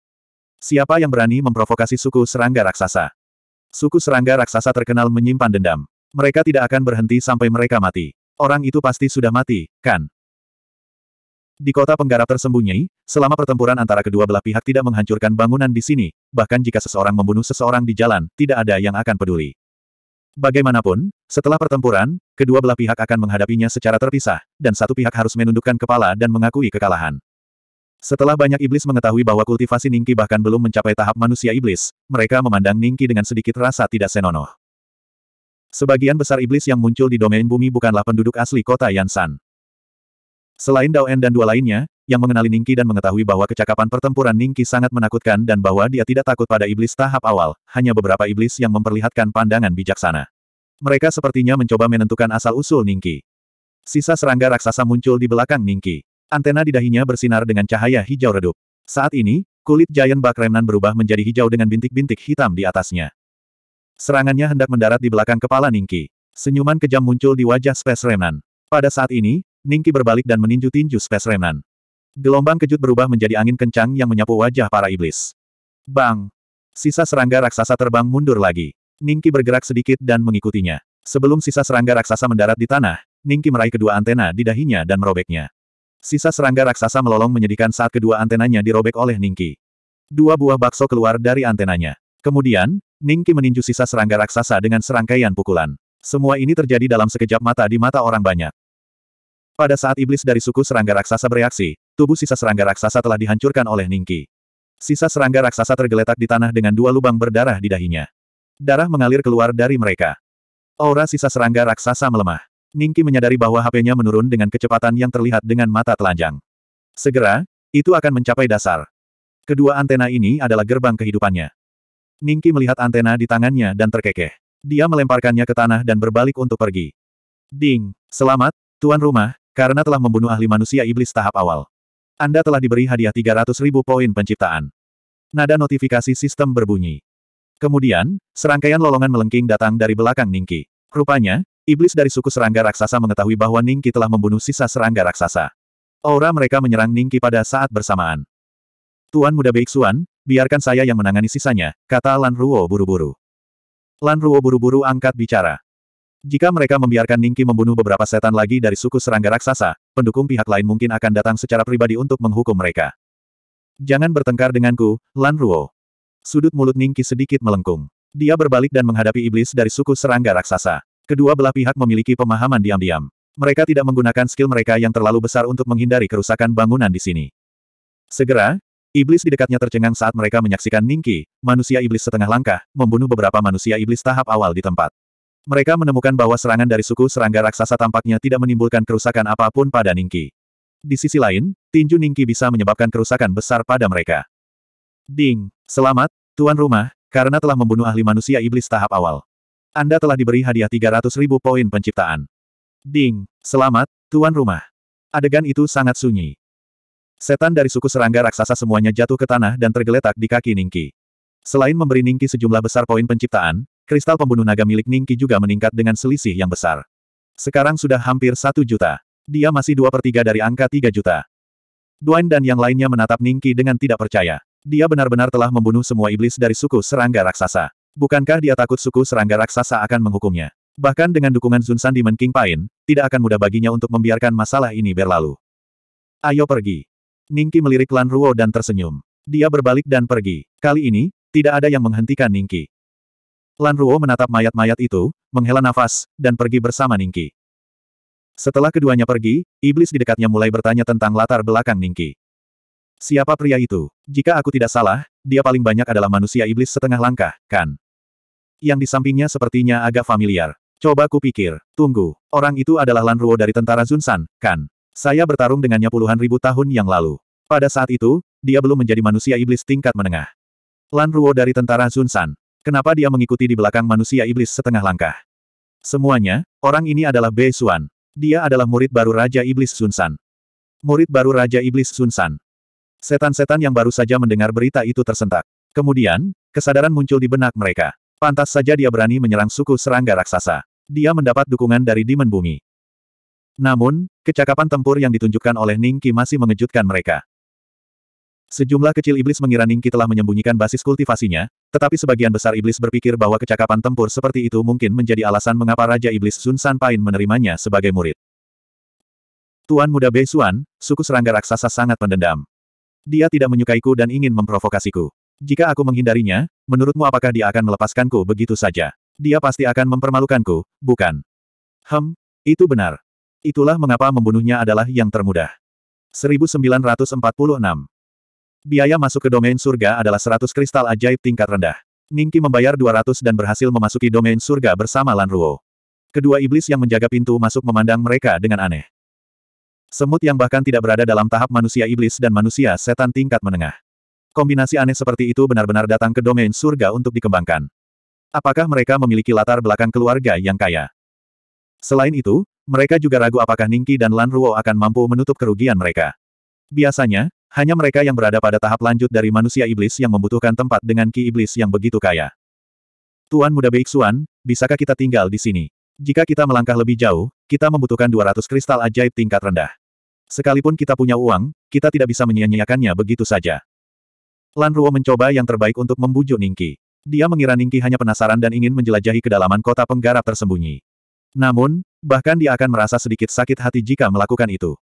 Siapa yang berani memprovokasi suku serangga raksasa? Suku serangga raksasa terkenal menyimpan dendam. Mereka tidak akan berhenti sampai mereka mati. Orang itu pasti sudah mati, kan? Di kota penggarap tersembunyi, selama pertempuran antara kedua belah pihak tidak menghancurkan bangunan di sini, bahkan jika seseorang membunuh seseorang di jalan, tidak ada yang akan peduli. Bagaimanapun, setelah pertempuran, kedua belah pihak akan menghadapinya secara terpisah, dan satu pihak harus menundukkan kepala dan mengakui kekalahan. Setelah banyak iblis mengetahui bahwa kultivasi Ningki bahkan belum mencapai tahap manusia iblis, mereka memandang Ningki dengan sedikit rasa tidak senonoh. Sebagian besar iblis yang muncul di domain bumi bukanlah penduduk asli kota Yansan. Selain Daoen dan dua lainnya, yang mengenali Ningki dan mengetahui bahwa kecakapan pertempuran Ningki sangat menakutkan dan bahwa dia tidak takut pada iblis tahap awal, hanya beberapa iblis yang memperlihatkan pandangan bijaksana. Mereka sepertinya mencoba menentukan asal-usul Ningki. Sisa serangga raksasa muncul di belakang Ningki. Antena di dahinya bersinar dengan cahaya hijau redup. Saat ini, kulit Giant Bakremnan berubah menjadi hijau dengan bintik-bintik hitam di atasnya. Serangannya hendak mendarat di belakang kepala Ningki. Senyuman kejam muncul di wajah Space Remnan. Pada saat ini, Ningki berbalik dan meninju tinju Space Remnan. Gelombang kejut berubah menjadi angin kencang yang menyapu wajah para iblis. Bang! Sisa serangga raksasa terbang mundur lagi. Ningki bergerak sedikit dan mengikutinya. Sebelum sisa serangga raksasa mendarat di tanah, Ningki meraih kedua antena di dahinya dan merobeknya. Sisa serangga raksasa melolong menyedihkan saat kedua antenanya dirobek oleh Ningki. Dua buah bakso keluar dari antenanya. Kemudian, Ningki meninju sisa serangga raksasa dengan serangkaian pukulan. Semua ini terjadi dalam sekejap mata di mata orang banyak. Pada saat iblis dari suku serangga raksasa bereaksi, tubuh sisa serangga raksasa telah dihancurkan oleh Ningki. Sisa serangga raksasa tergeletak di tanah dengan dua lubang berdarah di dahinya. Darah mengalir keluar dari mereka. Aura sisa serangga raksasa melemah. Ningki menyadari bahwa HP-nya menurun dengan kecepatan yang terlihat dengan mata telanjang. Segera, itu akan mencapai dasar. Kedua antena ini adalah gerbang kehidupannya. Ningki melihat antena di tangannya dan terkekeh. Dia melemparkannya ke tanah dan berbalik untuk pergi. Ding, selamat, tuan rumah, karena telah membunuh ahli manusia iblis tahap awal. Anda telah diberi hadiah 300 ribu poin penciptaan. Nada notifikasi sistem berbunyi. Kemudian, serangkaian lolongan melengking datang dari belakang Ningki. Rupanya, iblis dari suku serangga raksasa mengetahui bahwa Ningki telah membunuh sisa serangga raksasa. Aura mereka menyerang Ningki pada saat bersamaan. Tuan muda Beiksuan, biarkan saya yang menangani sisanya, kata Lan Ruo buru-buru. Lan Ruo buru-buru angkat bicara. Jika mereka membiarkan Ningki membunuh beberapa setan lagi dari suku serangga raksasa, pendukung pihak lain mungkin akan datang secara pribadi untuk menghukum mereka. Jangan bertengkar denganku, Lan Ruo. Sudut mulut Ningki sedikit melengkung. Dia berbalik dan menghadapi iblis dari suku serangga raksasa. Kedua belah pihak memiliki pemahaman diam-diam. Mereka tidak menggunakan skill mereka yang terlalu besar untuk menghindari kerusakan bangunan di sini. Segera, Iblis di dekatnya tercengang saat mereka menyaksikan Ningki, manusia iblis setengah langkah, membunuh beberapa manusia iblis tahap awal di tempat. Mereka menemukan bahwa serangan dari suku serangga raksasa tampaknya tidak menimbulkan kerusakan apapun pada Ningki. Di sisi lain, tinju Ningki bisa menyebabkan kerusakan besar pada mereka. Ding, selamat, tuan rumah, karena telah membunuh ahli manusia iblis tahap awal. Anda telah diberi hadiah 300 ribu poin penciptaan. Ding, selamat, tuan rumah. Adegan itu sangat sunyi. Setan dari suku serangga raksasa semuanya jatuh ke tanah dan tergeletak di kaki Ningki. Selain memberi Ningki sejumlah besar poin penciptaan, kristal pembunuh naga milik Ningki juga meningkat dengan selisih yang besar. Sekarang sudah hampir satu juta. Dia masih dua per tiga dari angka tiga juta. Duan dan yang lainnya menatap Ningki dengan tidak percaya. Dia benar-benar telah membunuh semua iblis dari suku serangga raksasa. Bukankah dia takut suku serangga raksasa akan menghukumnya? Bahkan dengan dukungan Zunsan di Menking Pain, tidak akan mudah baginya untuk membiarkan masalah ini berlalu. Ayo pergi. Ningki melirik Lan Ruo dan tersenyum. Dia berbalik dan pergi. Kali ini, tidak ada yang menghentikan Ningki. Lan Ruo menatap mayat-mayat itu, menghela nafas, dan pergi bersama Ningki. Setelah keduanya pergi, iblis di dekatnya mulai bertanya tentang latar belakang Ningki. Siapa pria itu? Jika aku tidak salah, dia paling banyak adalah manusia iblis setengah langkah, kan? Yang di sampingnya sepertinya agak familiar. Coba kupikir, tunggu, orang itu adalah Lan Ruo dari tentara Zunsan, kan? Saya bertarung dengannya puluhan ribu tahun yang lalu. Pada saat itu, dia belum menjadi manusia iblis tingkat menengah. Lan Ruo dari tentara Sun San. Kenapa dia mengikuti di belakang manusia iblis setengah langkah? Semuanya, orang ini adalah Bei Xuan. Dia adalah murid baru Raja Iblis Sun San. Murid baru Raja Iblis Sun San. Setan-setan yang baru saja mendengar berita itu tersentak. Kemudian, kesadaran muncul di benak mereka. Pantas saja dia berani menyerang suku serangga raksasa. Dia mendapat dukungan dari Demon Bumi. Namun, kecakapan tempur yang ditunjukkan oleh Ningki masih mengejutkan mereka. Sejumlah kecil iblis mengira Ningki telah menyembunyikan basis kultivasinya, tetapi sebagian besar iblis berpikir bahwa kecakapan tempur seperti itu mungkin menjadi alasan mengapa Raja Iblis Sun San Pain menerimanya sebagai murid. Tuan Muda Bei Xuan, suku serangga raksasa sangat pendendam. Dia tidak menyukaiku dan ingin memprovokasiku. Jika aku menghindarinya, menurutmu apakah dia akan melepaskanku begitu saja? Dia pasti akan mempermalukanku, bukan? Hem, itu benar. Itulah mengapa membunuhnya adalah yang termudah. 1946. Biaya masuk ke domain surga adalah 100 kristal ajaib tingkat rendah. Ningki membayar 200 dan berhasil memasuki domain surga bersama Lan Ruo. Kedua iblis yang menjaga pintu masuk memandang mereka dengan aneh. Semut yang bahkan tidak berada dalam tahap manusia iblis dan manusia setan tingkat menengah. Kombinasi aneh seperti itu benar-benar datang ke domain surga untuk dikembangkan. Apakah mereka memiliki latar belakang keluarga yang kaya? Selain itu, mereka juga ragu apakah Ningki dan Lan Ruo akan mampu menutup kerugian mereka. Biasanya, hanya mereka yang berada pada tahap lanjut dari manusia iblis yang membutuhkan tempat dengan ki iblis yang begitu kaya. Tuan Muda Beiksuan, bisakah kita tinggal di sini? Jika kita melangkah lebih jauh, kita membutuhkan 200 kristal ajaib tingkat rendah. Sekalipun kita punya uang, kita tidak bisa menyia-nyiakannya begitu saja. Lan Ruo mencoba yang terbaik untuk membujuk Ningki. Dia mengira Ningki hanya penasaran dan ingin menjelajahi kedalaman kota penggarap tersembunyi. Namun, bahkan dia akan merasa sedikit sakit hati jika melakukan itu.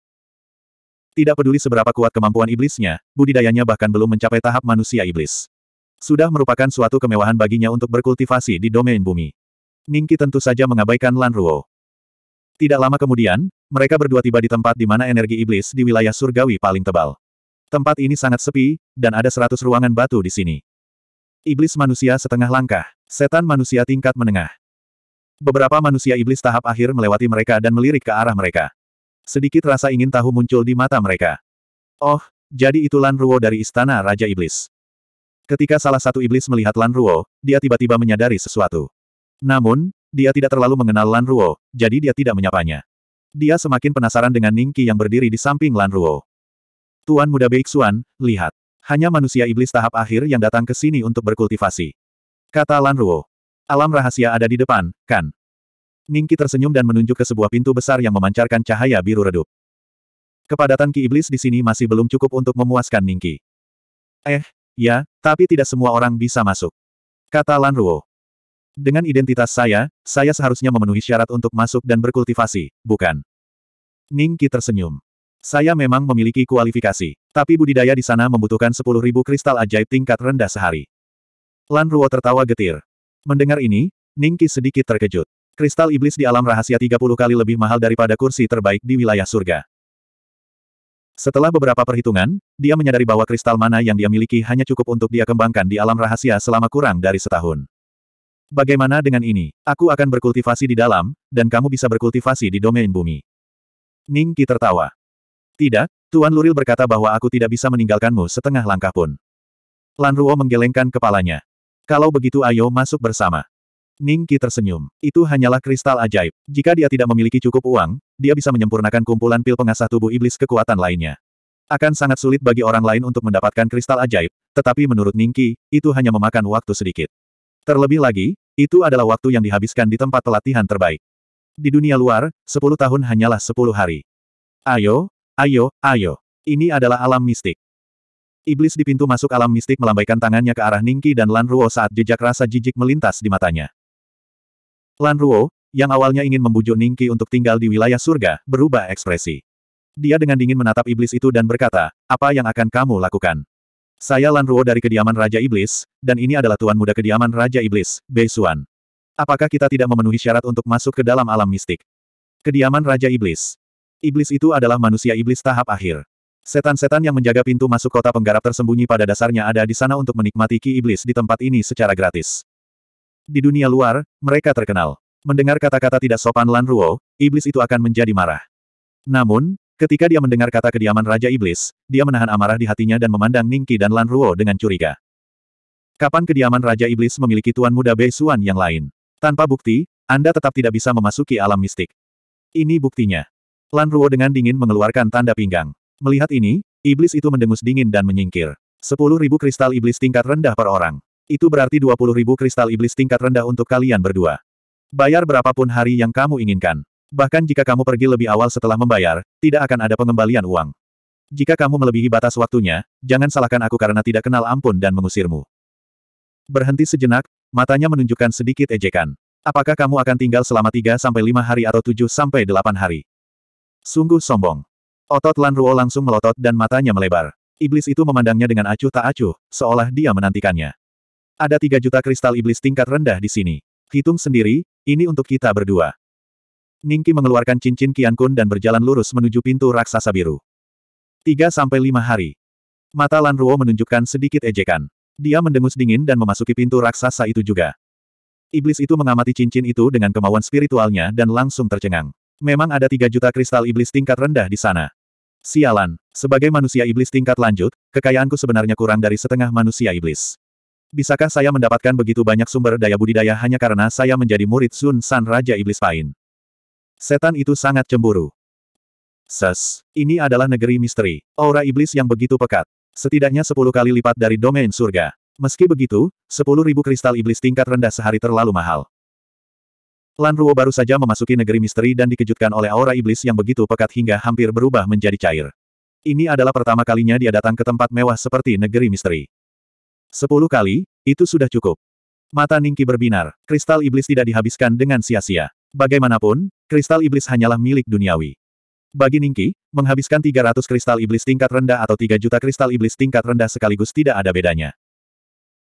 Tidak peduli seberapa kuat kemampuan iblisnya, budidayanya bahkan belum mencapai tahap manusia iblis. Sudah merupakan suatu kemewahan baginya untuk berkultivasi di domain bumi. Ningki tentu saja mengabaikan Lan Ruo. Tidak lama kemudian, mereka berdua tiba di tempat di mana energi iblis di wilayah surgawi paling tebal. Tempat ini sangat sepi, dan ada seratus ruangan batu di sini. Iblis manusia setengah langkah, setan manusia tingkat menengah. Beberapa manusia iblis tahap akhir melewati mereka dan melirik ke arah mereka. Sedikit rasa ingin tahu muncul di mata mereka. Oh, jadi itu Lan Ruo dari Istana Raja Iblis. Ketika salah satu iblis melihat Lan Ruo, dia tiba-tiba menyadari sesuatu. Namun, dia tidak terlalu mengenal Lan Ruo, jadi dia tidak menyapanya. Dia semakin penasaran dengan Ningki yang berdiri di samping Lan Ruo. Tuan muda Beixuan, lihat. Hanya manusia iblis tahap akhir yang datang ke sini untuk berkultivasi. Kata Lan Ruo. Alam rahasia ada di depan, kan? Ningki tersenyum dan menunjuk ke sebuah pintu besar yang memancarkan cahaya biru redup. Kepadatan ki iblis di sini masih belum cukup untuk memuaskan Ningki. Eh, ya, tapi tidak semua orang bisa masuk. Kata Lan Ruo. Dengan identitas saya, saya seharusnya memenuhi syarat untuk masuk dan berkultivasi, bukan? Ningki tersenyum. Saya memang memiliki kualifikasi, tapi budidaya di sana membutuhkan 10.000 kristal ajaib tingkat rendah sehari. Lan Ruo tertawa getir. Mendengar ini, Ningki sedikit terkejut. Kristal iblis di alam rahasia 30 kali lebih mahal daripada kursi terbaik di wilayah surga. Setelah beberapa perhitungan, dia menyadari bahwa kristal mana yang dia miliki hanya cukup untuk dia kembangkan di alam rahasia selama kurang dari setahun. Bagaimana dengan ini? Aku akan berkultivasi di dalam, dan kamu bisa berkultivasi di domain bumi. Ningki tertawa. Tidak, Tuan Luril berkata bahwa aku tidak bisa meninggalkanmu setengah langkah pun. Lan Ruo menggelengkan kepalanya. Kalau begitu ayo masuk bersama. Ning Qi tersenyum. Itu hanyalah kristal ajaib. Jika dia tidak memiliki cukup uang, dia bisa menyempurnakan kumpulan pil pengasah tubuh iblis kekuatan lainnya. Akan sangat sulit bagi orang lain untuk mendapatkan kristal ajaib, tetapi menurut Ning Qi, itu hanya memakan waktu sedikit. Terlebih lagi, itu adalah waktu yang dihabiskan di tempat pelatihan terbaik. Di dunia luar, 10 tahun hanyalah 10 hari. Ayo, ayo, ayo. Ini adalah alam mistik. Iblis di pintu masuk alam mistik melambaikan tangannya ke arah Ningki dan Lan Ruo saat jejak rasa jijik melintas di matanya. Lan Ruo, yang awalnya ingin membujuk Ningki untuk tinggal di wilayah surga, berubah ekspresi. Dia dengan dingin menatap iblis itu dan berkata, apa yang akan kamu lakukan? Saya Lan Ruo dari kediaman Raja Iblis, dan ini adalah tuan muda kediaman Raja Iblis, Bei Xuan. Apakah kita tidak memenuhi syarat untuk masuk ke dalam alam mistik? Kediaman Raja Iblis. Iblis itu adalah manusia iblis tahap akhir. Setan-setan yang menjaga pintu masuk kota penggarap tersembunyi pada dasarnya ada di sana untuk menikmati ki iblis di tempat ini secara gratis. Di dunia luar, mereka terkenal. Mendengar kata-kata tidak sopan Lan Ruo, iblis itu akan menjadi marah. Namun, ketika dia mendengar kata kediaman Raja Iblis, dia menahan amarah di hatinya dan memandang Ningki dan Lan Ruo dengan curiga. Kapan kediaman Raja Iblis memiliki tuan muda Bei Xuan yang lain? Tanpa bukti, Anda tetap tidak bisa memasuki alam mistik. Ini buktinya. Lan Ruo dengan dingin mengeluarkan tanda pinggang. Melihat ini, iblis itu mendengus dingin dan menyingkir. Sepuluh ribu kristal iblis tingkat rendah per orang. Itu berarti dua puluh ribu kristal iblis tingkat rendah untuk kalian berdua. Bayar berapapun hari yang kamu inginkan. Bahkan jika kamu pergi lebih awal setelah membayar, tidak akan ada pengembalian uang. Jika kamu melebihi batas waktunya, jangan salahkan aku karena tidak kenal ampun dan mengusirmu. Berhenti sejenak, matanya menunjukkan sedikit ejekan. Apakah kamu akan tinggal selama 3 sampai 5 hari atau 7 sampai 8 hari? Sungguh sombong. Otot Lan Ruo langsung melotot dan matanya melebar. Iblis itu memandangnya dengan acuh tak acuh, seolah dia menantikannya. Ada tiga juta kristal iblis tingkat rendah di sini. Hitung sendiri, ini untuk kita berdua. Ningki mengeluarkan cincin Kian Kun dan berjalan lurus menuju pintu raksasa biru. Tiga sampai lima hari. Mata Lan Ruo menunjukkan sedikit ejekan. Dia mendengus dingin dan memasuki pintu raksasa itu juga. Iblis itu mengamati cincin itu dengan kemauan spiritualnya dan langsung tercengang. Memang ada tiga juta kristal iblis tingkat rendah di sana. Sialan, sebagai manusia iblis tingkat lanjut, kekayaanku sebenarnya kurang dari setengah manusia iblis. Bisakah saya mendapatkan begitu banyak sumber daya budidaya hanya karena saya menjadi murid Sun San Raja Iblis Pain? Setan itu sangat cemburu. Ses, ini adalah negeri misteri, aura iblis yang begitu pekat. Setidaknya sepuluh kali lipat dari domain surga. Meski begitu, sepuluh ribu kristal iblis tingkat rendah sehari terlalu mahal. Lan Ruo baru saja memasuki negeri misteri dan dikejutkan oleh aura iblis yang begitu pekat hingga hampir berubah menjadi cair. Ini adalah pertama kalinya dia datang ke tempat mewah seperti negeri misteri. Sepuluh kali, itu sudah cukup. Mata Ningki berbinar, kristal iblis tidak dihabiskan dengan sia-sia. Bagaimanapun, kristal iblis hanyalah milik duniawi. Bagi Ningki, menghabiskan 300 kristal iblis tingkat rendah atau 3 juta kristal iblis tingkat rendah sekaligus tidak ada bedanya.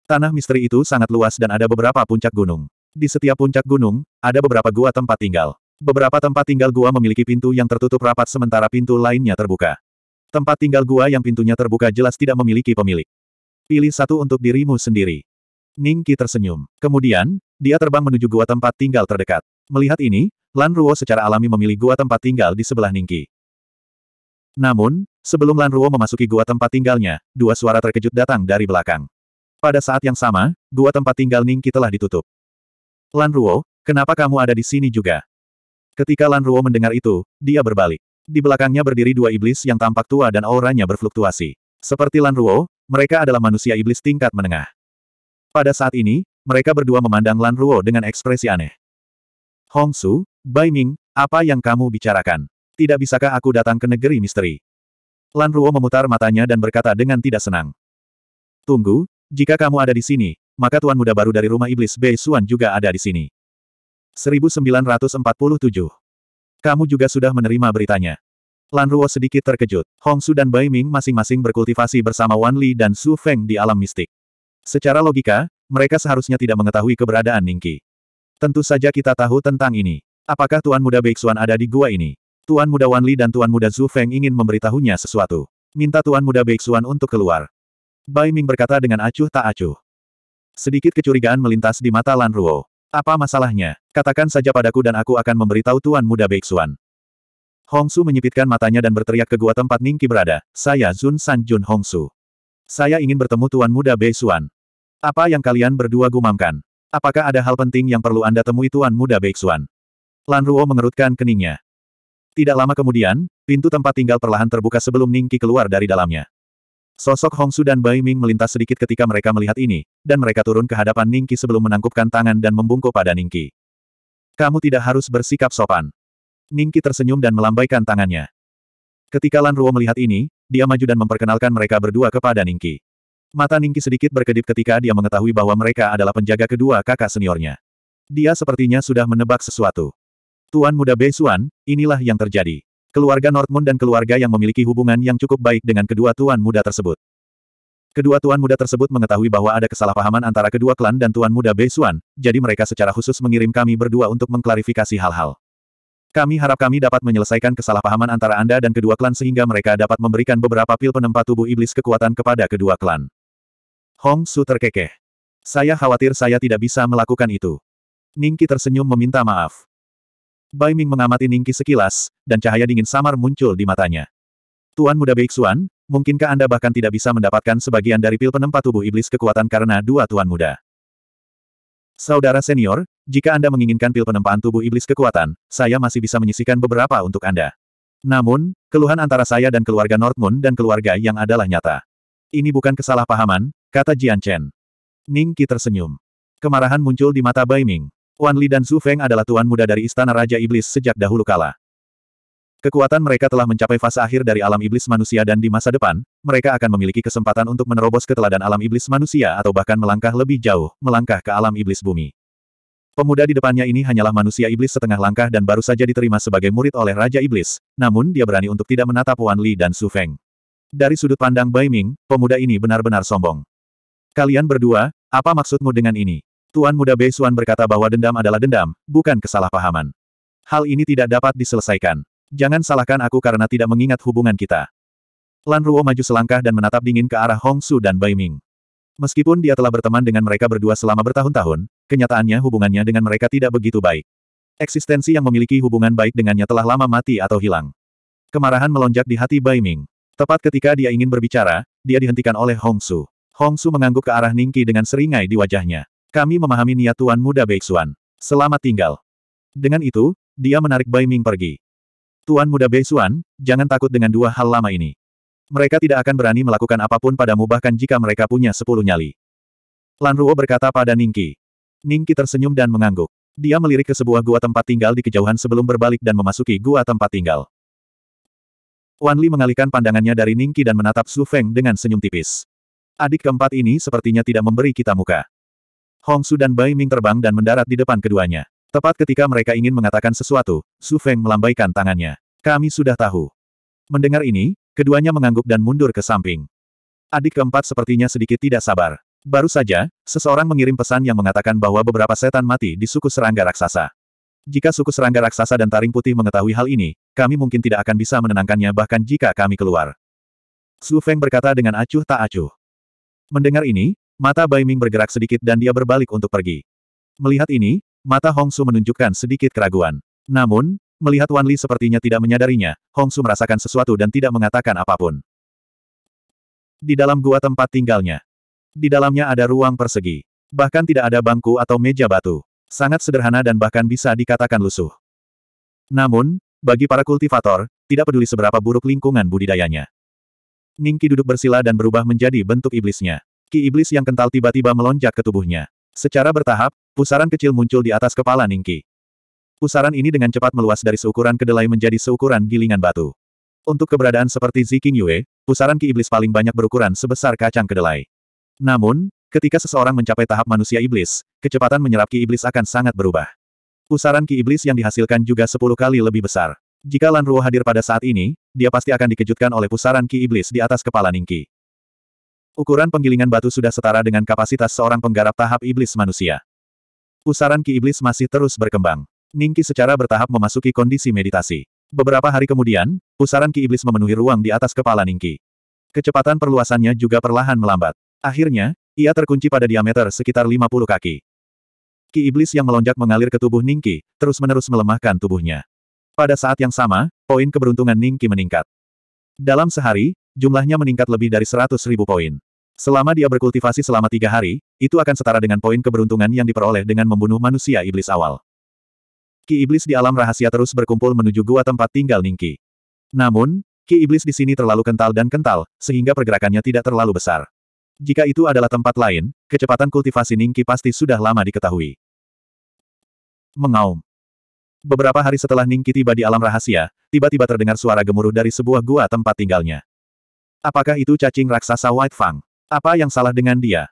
Tanah misteri itu sangat luas dan ada beberapa puncak gunung. Di setiap puncak gunung, ada beberapa gua tempat tinggal. Beberapa tempat tinggal gua memiliki pintu yang tertutup rapat sementara pintu lainnya terbuka. Tempat tinggal gua yang pintunya terbuka jelas tidak memiliki pemilik. Pilih satu untuk dirimu sendiri. Ning Qi tersenyum. Kemudian, dia terbang menuju gua tempat tinggal terdekat. Melihat ini, Lan Ruo secara alami memilih gua tempat tinggal di sebelah Ning Namun, sebelum Lan Ruo memasuki gua tempat tinggalnya, dua suara terkejut datang dari belakang. Pada saat yang sama, gua tempat tinggal Ning Qi telah ditutup. Lan Ruo, kenapa kamu ada di sini juga? Ketika Lan Ruo mendengar itu, dia berbalik. Di belakangnya berdiri dua iblis yang tampak tua dan auranya berfluktuasi. Seperti Lan Ruo, mereka adalah manusia iblis tingkat menengah. Pada saat ini, mereka berdua memandang Lan Ruo dengan ekspresi aneh. Hong Su, Bai Ming, apa yang kamu bicarakan? Tidak bisakah aku datang ke negeri misteri? Lan Ruo memutar matanya dan berkata dengan tidak senang. Tunggu, jika kamu ada di sini, maka tuan muda baru dari rumah iblis Bei Xuan juga ada di sini. 1947. Kamu juga sudah menerima beritanya. Lan Ruo sedikit terkejut. Hong Su dan Bai Ming masing-masing berkultivasi bersama Wan Li dan Su Feng di alam mistik. Secara logika, mereka seharusnya tidak mengetahui keberadaan Ningki. Tentu saja kita tahu tentang ini. Apakah Tuan Muda Bei Xuan ada di gua ini? Tuan Muda Wan Li dan Tuan Muda Su Feng ingin memberitahunya sesuatu. Minta Tuan Muda Bei Xuan untuk keluar. Bai Ming berkata dengan acuh tak acuh. Sedikit kecurigaan melintas di mata Lan Ruo. Apa masalahnya? Katakan saja padaku dan aku akan memberitahu Tuan Muda Beixuan. Su menyipitkan matanya dan berteriak ke gua tempat Ningki berada. Saya Zun San Jun Hong Su. Saya ingin bertemu Tuan Muda Beixuan. Apa yang kalian berdua gumamkan? Apakah ada hal penting yang perlu Anda temui Tuan Muda Beixuan? Lan Ruo mengerutkan keningnya. Tidak lama kemudian, pintu tempat tinggal perlahan terbuka sebelum Ningki keluar dari dalamnya. Sosok Hongsu dan Bai Ming melintas sedikit ketika mereka melihat ini, dan mereka turun ke hadapan Ningki sebelum menangkupkan tangan dan membungkuk pada Ningki. Kamu tidak harus bersikap sopan. Ningki tersenyum dan melambaikan tangannya. Ketika Lan Ruo melihat ini, dia maju dan memperkenalkan mereka berdua kepada Ningki. Mata Ningki sedikit berkedip ketika dia mengetahui bahwa mereka adalah penjaga kedua kakak seniornya. Dia sepertinya sudah menebak sesuatu. Tuan muda Bei Suan, inilah yang terjadi. Keluarga Northmoon dan keluarga yang memiliki hubungan yang cukup baik dengan kedua tuan muda tersebut. Kedua tuan muda tersebut mengetahui bahwa ada kesalahpahaman antara kedua klan dan tuan muda Beisuan, jadi mereka secara khusus mengirim kami berdua untuk mengklarifikasi hal-hal. Kami harap kami dapat menyelesaikan kesalahpahaman antara Anda dan kedua klan sehingga mereka dapat memberikan beberapa pil penempa tubuh iblis kekuatan kepada kedua klan. Hong Su terkekeh. Saya khawatir saya tidak bisa melakukan itu. Ningki tersenyum meminta maaf. Bai mengamati Ningki sekilas, dan cahaya dingin samar muncul di matanya. Tuan muda Beixuan, mungkinkah Anda bahkan tidak bisa mendapatkan sebagian dari pil penempat tubuh iblis kekuatan karena dua tuan muda? Saudara senior, jika Anda menginginkan pil penempaan tubuh iblis kekuatan, saya masih bisa menyisihkan beberapa untuk Anda. Namun, keluhan antara saya dan keluarga Northmoon dan keluarga yang adalah nyata. Ini bukan kesalahpahaman, kata Jian Chen. Ning tersenyum. Kemarahan muncul di mata Bai Wan Li dan Zhu Feng adalah tuan muda dari Istana Raja Iblis sejak dahulu kala. Kekuatan mereka telah mencapai fase akhir dari alam iblis manusia dan di masa depan, mereka akan memiliki kesempatan untuk menerobos keteladan alam iblis manusia atau bahkan melangkah lebih jauh, melangkah ke alam iblis bumi. Pemuda di depannya ini hanyalah manusia iblis setengah langkah dan baru saja diterima sebagai murid oleh Raja Iblis, namun dia berani untuk tidak menatap Wan Li dan Su Feng. Dari sudut pandang Bai Ming, pemuda ini benar-benar sombong. Kalian berdua, apa maksudmu dengan ini? Tuan Muda Bei, Beisuan berkata bahwa dendam adalah dendam, bukan kesalahpahaman. Hal ini tidak dapat diselesaikan. Jangan salahkan aku karena tidak mengingat hubungan kita. Lan Ruo maju selangkah dan menatap dingin ke arah Hong Su dan Bai Ming. Meskipun dia telah berteman dengan mereka berdua selama bertahun-tahun, kenyataannya hubungannya dengan mereka tidak begitu baik. Eksistensi yang memiliki hubungan baik dengannya telah lama mati atau hilang. Kemarahan melonjak di hati Bai Ming. Tepat ketika dia ingin berbicara, dia dihentikan oleh Hong Su. Hong Su mengangguk ke arah Ningki dengan seringai di wajahnya. Kami memahami niat Tuan Muda Beixuan. Selamat tinggal. Dengan itu, dia menarik Bai Ming pergi. Tuan Muda Beixuan, jangan takut dengan dua hal lama ini. Mereka tidak akan berani melakukan apapun padamu bahkan jika mereka punya sepuluh nyali. Lan Ruo berkata pada Ningki. Ningki tersenyum dan mengangguk. Dia melirik ke sebuah gua tempat tinggal di kejauhan sebelum berbalik dan memasuki gua tempat tinggal. Wan Li mengalihkan pandangannya dari Ningki dan menatap Su Feng dengan senyum tipis. Adik keempat ini sepertinya tidak memberi kita muka. Hong Su dan Bai Ming terbang dan mendarat di depan keduanya. Tepat ketika mereka ingin mengatakan sesuatu, Su Feng melambaikan tangannya. Kami sudah tahu. Mendengar ini, keduanya mengangguk dan mundur ke samping. Adik keempat sepertinya sedikit tidak sabar. Baru saja, seseorang mengirim pesan yang mengatakan bahwa beberapa setan mati di suku serangga raksasa. Jika suku serangga raksasa dan taring putih mengetahui hal ini, kami mungkin tidak akan bisa menenangkannya bahkan jika kami keluar. Su Feng berkata dengan acuh tak acuh. Mendengar ini, Mata Baiming bergerak sedikit dan dia berbalik untuk pergi. Melihat ini, mata Hong Su menunjukkan sedikit keraguan. Namun, melihat Wan Li sepertinya tidak menyadarinya, Hong Su merasakan sesuatu dan tidak mengatakan apapun. Di dalam gua tempat tinggalnya. Di dalamnya ada ruang persegi. Bahkan tidak ada bangku atau meja batu. Sangat sederhana dan bahkan bisa dikatakan lusuh. Namun, bagi para kultivator, tidak peduli seberapa buruk lingkungan budidayanya. Ningki duduk bersila dan berubah menjadi bentuk iblisnya. Ki iblis yang kental tiba-tiba melonjak ke tubuhnya. Secara bertahap, pusaran kecil muncul di atas kepala Ningki. Pusaran ini dengan cepat meluas dari seukuran kedelai menjadi seukuran gilingan batu. Untuk keberadaan seperti Ziking Yue, pusaran ki iblis paling banyak berukuran sebesar kacang kedelai. Namun, ketika seseorang mencapai tahap manusia iblis, kecepatan menyerap ki iblis akan sangat berubah. Pusaran ki iblis yang dihasilkan juga 10 kali lebih besar. Jika Lan Ruo hadir pada saat ini, dia pasti akan dikejutkan oleh pusaran ki iblis di atas kepala Ningki. Ukuran penggilingan batu sudah setara dengan kapasitas seorang penggarap tahap iblis manusia. Pusaran ki iblis masih terus berkembang. Ningki secara bertahap memasuki kondisi meditasi. Beberapa hari kemudian, pusaran ki iblis memenuhi ruang di atas kepala Ningki. Kecepatan perluasannya juga perlahan melambat. Akhirnya, ia terkunci pada diameter sekitar 50 kaki. Ki iblis yang melonjak mengalir ke tubuh Ningki, terus-menerus melemahkan tubuhnya. Pada saat yang sama, poin keberuntungan Ningki meningkat. Dalam sehari, jumlahnya meningkat lebih dari 100 ribu poin. Selama dia berkultivasi selama tiga hari, itu akan setara dengan poin keberuntungan yang diperoleh dengan membunuh manusia iblis awal. Ki iblis di alam rahasia terus berkumpul menuju gua tempat tinggal Ningki. Namun, ki iblis di sini terlalu kental dan kental, sehingga pergerakannya tidak terlalu besar. Jika itu adalah tempat lain, kecepatan kultivasi Ningki pasti sudah lama diketahui. Mengaum. Beberapa hari setelah Ningki tiba di alam rahasia, tiba-tiba terdengar suara gemuruh dari sebuah gua tempat tinggalnya. Apakah itu cacing raksasa White Fang? Apa yang salah dengan dia?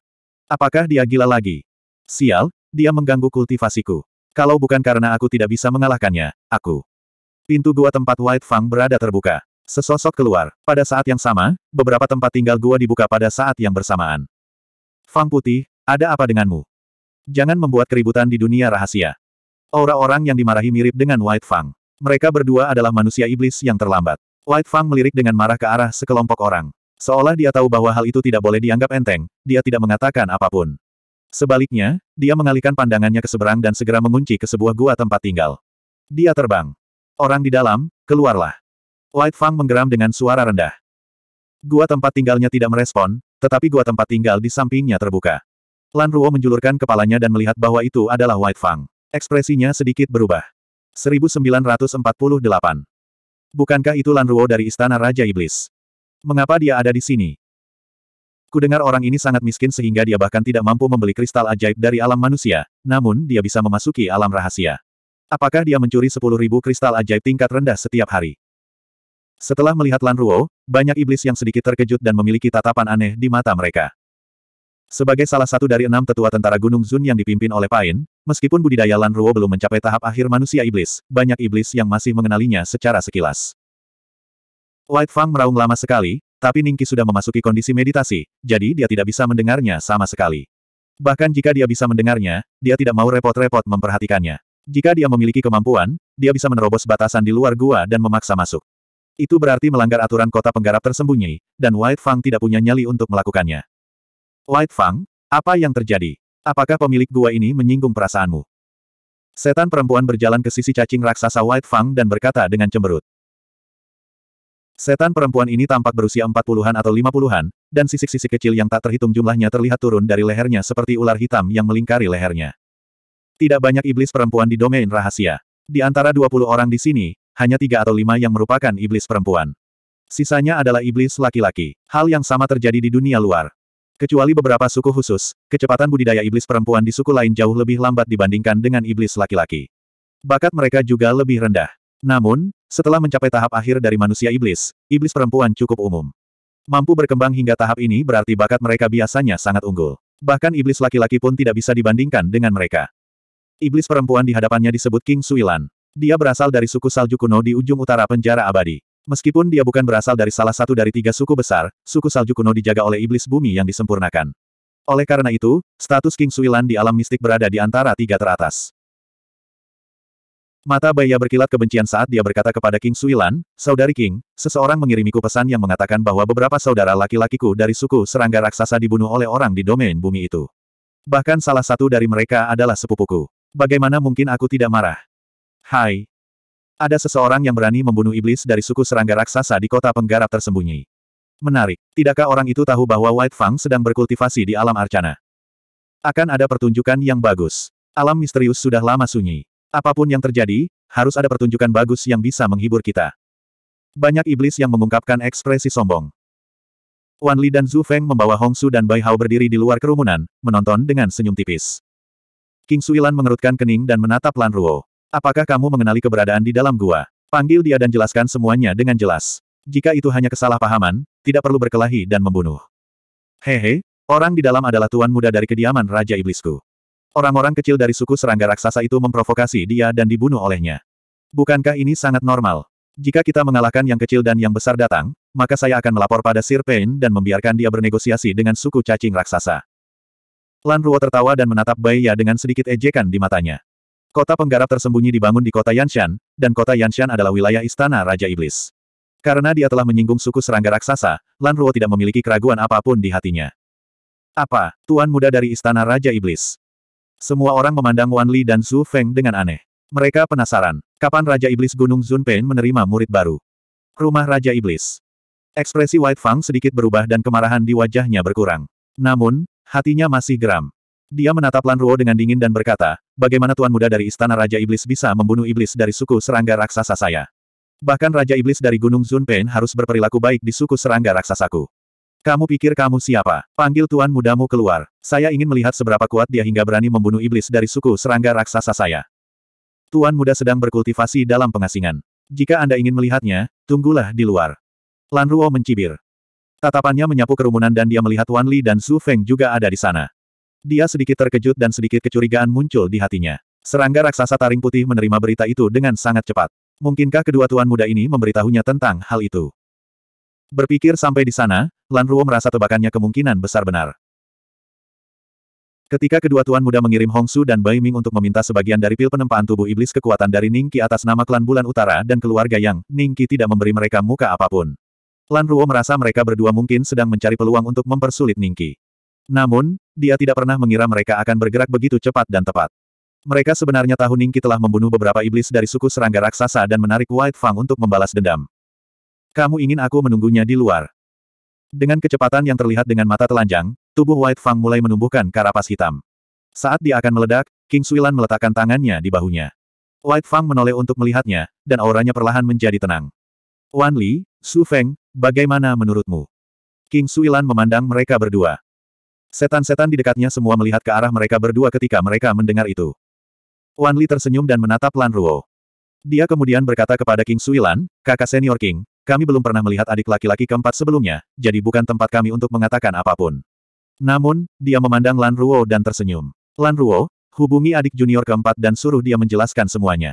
Apakah dia gila lagi? Sial, dia mengganggu kultivasiku. Kalau bukan karena aku tidak bisa mengalahkannya, aku. Pintu gua tempat White Fang berada terbuka. Sesosok keluar. Pada saat yang sama, beberapa tempat tinggal gua dibuka pada saat yang bersamaan. Fang Putih, ada apa denganmu? Jangan membuat keributan di dunia rahasia. Aura orang yang dimarahi mirip dengan White Fang. Mereka berdua adalah manusia iblis yang terlambat. White Fang melirik dengan marah ke arah sekelompok orang. Seolah dia tahu bahwa hal itu tidak boleh dianggap enteng, dia tidak mengatakan apapun. Sebaliknya, dia mengalihkan pandangannya ke seberang dan segera mengunci ke sebuah gua tempat tinggal. Dia terbang. Orang di dalam, keluarlah. White Fang menggeram dengan suara rendah. Gua tempat tinggalnya tidak merespon, tetapi gua tempat tinggal di sampingnya terbuka. Lan Ruo menjulurkan kepalanya dan melihat bahwa itu adalah White Fang. Ekspresinya sedikit berubah. 1948 Bukankah itu Lan Ruo dari Istana Raja Iblis? Mengapa dia ada di sini? Kudengar orang ini sangat miskin sehingga dia bahkan tidak mampu membeli kristal ajaib dari alam manusia, namun dia bisa memasuki alam rahasia. Apakah dia mencuri sepuluh ribu kristal ajaib tingkat rendah setiap hari? Setelah melihat Lan Ruo, banyak iblis yang sedikit terkejut dan memiliki tatapan aneh di mata mereka. Sebagai salah satu dari enam tetua tentara Gunung Zun yang dipimpin oleh Pain, meskipun budidaya Lan Ruo belum mencapai tahap akhir manusia iblis, banyak iblis yang masih mengenalinya secara sekilas. White Fang meraung lama sekali, tapi Ningki sudah memasuki kondisi meditasi, jadi dia tidak bisa mendengarnya sama sekali. Bahkan jika dia bisa mendengarnya, dia tidak mau repot-repot memperhatikannya. Jika dia memiliki kemampuan, dia bisa menerobos batasan di luar gua dan memaksa masuk. Itu berarti melanggar aturan kota penggarap tersembunyi, dan White Fang tidak punya nyali untuk melakukannya. Light Fang, apa yang terjadi? Apakah pemilik gua ini menyinggung perasaanmu? Setan perempuan berjalan ke sisi cacing raksasa White Fang dan berkata dengan cemberut. Setan perempuan ini tampak berusia 40-an atau 50-an, dan sisik-sisik kecil yang tak terhitung jumlahnya terlihat turun dari lehernya seperti ular hitam yang melingkari lehernya. Tidak banyak iblis perempuan di domain rahasia. Di antara 20 orang di sini, hanya tiga atau lima yang merupakan iblis perempuan. Sisanya adalah iblis laki-laki. Hal yang sama terjadi di dunia luar. Kecuali beberapa suku khusus, kecepatan budidaya iblis perempuan di suku lain jauh lebih lambat dibandingkan dengan iblis laki-laki. Bakat mereka juga lebih rendah. Namun, setelah mencapai tahap akhir dari manusia iblis, iblis perempuan cukup umum. Mampu berkembang hingga tahap ini berarti bakat mereka biasanya sangat unggul. Bahkan iblis laki-laki pun tidak bisa dibandingkan dengan mereka. Iblis perempuan di hadapannya disebut King Suilan. Dia berasal dari suku salju kuno di ujung utara penjara abadi. Meskipun dia bukan berasal dari salah satu dari tiga suku besar, suku salju kuno dijaga oleh iblis bumi yang disempurnakan. Oleh karena itu, status King Suilan di alam mistik berada di antara tiga teratas. Mata Baya berkilat kebencian saat dia berkata kepada King Suilan, Saudari King, seseorang mengirimiku pesan yang mengatakan bahwa beberapa saudara laki-lakiku dari suku serangga raksasa dibunuh oleh orang di domain bumi itu. Bahkan salah satu dari mereka adalah sepupuku. Bagaimana mungkin aku tidak marah? Hai, ada seseorang yang berani membunuh iblis dari suku serangga raksasa di kota penggarap tersembunyi. Menarik. Tidakkah orang itu tahu bahwa White Fang sedang berkultivasi di alam arcana? Akan ada pertunjukan yang bagus. Alam misterius sudah lama sunyi. Apapun yang terjadi, harus ada pertunjukan bagus yang bisa menghibur kita. Banyak iblis yang mengungkapkan ekspresi sombong. Wan Li dan Zhu Feng membawa Hong Su dan Bai Hao berdiri di luar kerumunan, menonton dengan senyum tipis. King Suilan mengerutkan kening dan menatap Lan Ruo. Apakah kamu mengenali keberadaan di dalam gua? Panggil dia dan jelaskan semuanya dengan jelas. Jika itu hanya kesalahpahaman, tidak perlu berkelahi dan membunuh. Hehe, orang di dalam adalah tuan muda dari kediaman Raja Iblisku. Orang-orang kecil dari suku serangga raksasa itu memprovokasi dia dan dibunuh olehnya. Bukankah ini sangat normal? Jika kita mengalahkan yang kecil dan yang besar datang, maka saya akan melapor pada Sir Pain dan membiarkan dia bernegosiasi dengan suku cacing raksasa. Lan Ruo tertawa dan menatap Bai dengan sedikit ejekan di matanya. Kota penggarap tersembunyi dibangun di kota Yanshan, dan kota Yanshan adalah wilayah istana Raja Iblis. Karena dia telah menyinggung suku serangga raksasa, Lan Ruo tidak memiliki keraguan apapun di hatinya. Apa, tuan muda dari istana Raja Iblis? Semua orang memandang Wan Li dan Zhu Feng dengan aneh. Mereka penasaran, kapan Raja Iblis Gunung Zunpen menerima murid baru? Rumah Raja Iblis. Ekspresi White Fang sedikit berubah dan kemarahan di wajahnya berkurang. Namun, hatinya masih geram. Dia menatap Lan Ruo dengan dingin dan berkata, bagaimana tuan muda dari Istana Raja Iblis bisa membunuh iblis dari suku serangga raksasa saya? Bahkan Raja Iblis dari Gunung Zunpen harus berperilaku baik di suku serangga raksasaku. Kamu pikir kamu siapa? Panggil tuan mudamu keluar. Saya ingin melihat seberapa kuat dia hingga berani membunuh iblis dari suku serangga raksasa saya. Tuan muda sedang berkultivasi dalam pengasingan. Jika Anda ingin melihatnya, tunggulah di luar. Lan Ruo mencibir. Tatapannya menyapu kerumunan dan dia melihat Wan Li dan Su Feng juga ada di sana. Dia sedikit terkejut dan sedikit kecurigaan muncul di hatinya. Serangga raksasa taring putih menerima berita itu dengan sangat cepat. Mungkinkah kedua tuan muda ini memberitahunya tentang hal itu? Berpikir sampai di sana, Lan Ruo merasa tebakannya kemungkinan besar benar. Ketika kedua tuan muda mengirim Hong Su dan Bai Ming untuk meminta sebagian dari pil penempaan tubuh iblis kekuatan dari Ning Qi atas nama klan Bulan Utara dan keluarga Yang, Ning Qi tidak memberi mereka muka apapun. Lan Ruo merasa mereka berdua mungkin sedang mencari peluang untuk mempersulit Ning Qi. Namun, dia tidak pernah mengira mereka akan bergerak begitu cepat dan tepat. Mereka sebenarnya tahu Ningki telah membunuh beberapa iblis dari suku serangga raksasa dan menarik White Fang untuk membalas dendam. Kamu ingin aku menunggunya di luar? Dengan kecepatan yang terlihat dengan mata telanjang, tubuh White Fang mulai menumbuhkan karapas hitam. Saat dia akan meledak, King Suilan meletakkan tangannya di bahunya. White Fang menoleh untuk melihatnya, dan auranya perlahan menjadi tenang. Wan Li, Su Feng, bagaimana menurutmu? King Suilan memandang mereka berdua. Setan-setan di dekatnya semua melihat ke arah mereka berdua ketika mereka mendengar itu. Wan Li tersenyum dan menatap Lan Ruo. Dia kemudian berkata kepada King Sui Lan, kakak senior King, kami belum pernah melihat adik laki-laki keempat sebelumnya, jadi bukan tempat kami untuk mengatakan apapun. Namun, dia memandang Lan Ruo dan tersenyum. Lan Ruo, hubungi adik junior keempat dan suruh dia menjelaskan semuanya.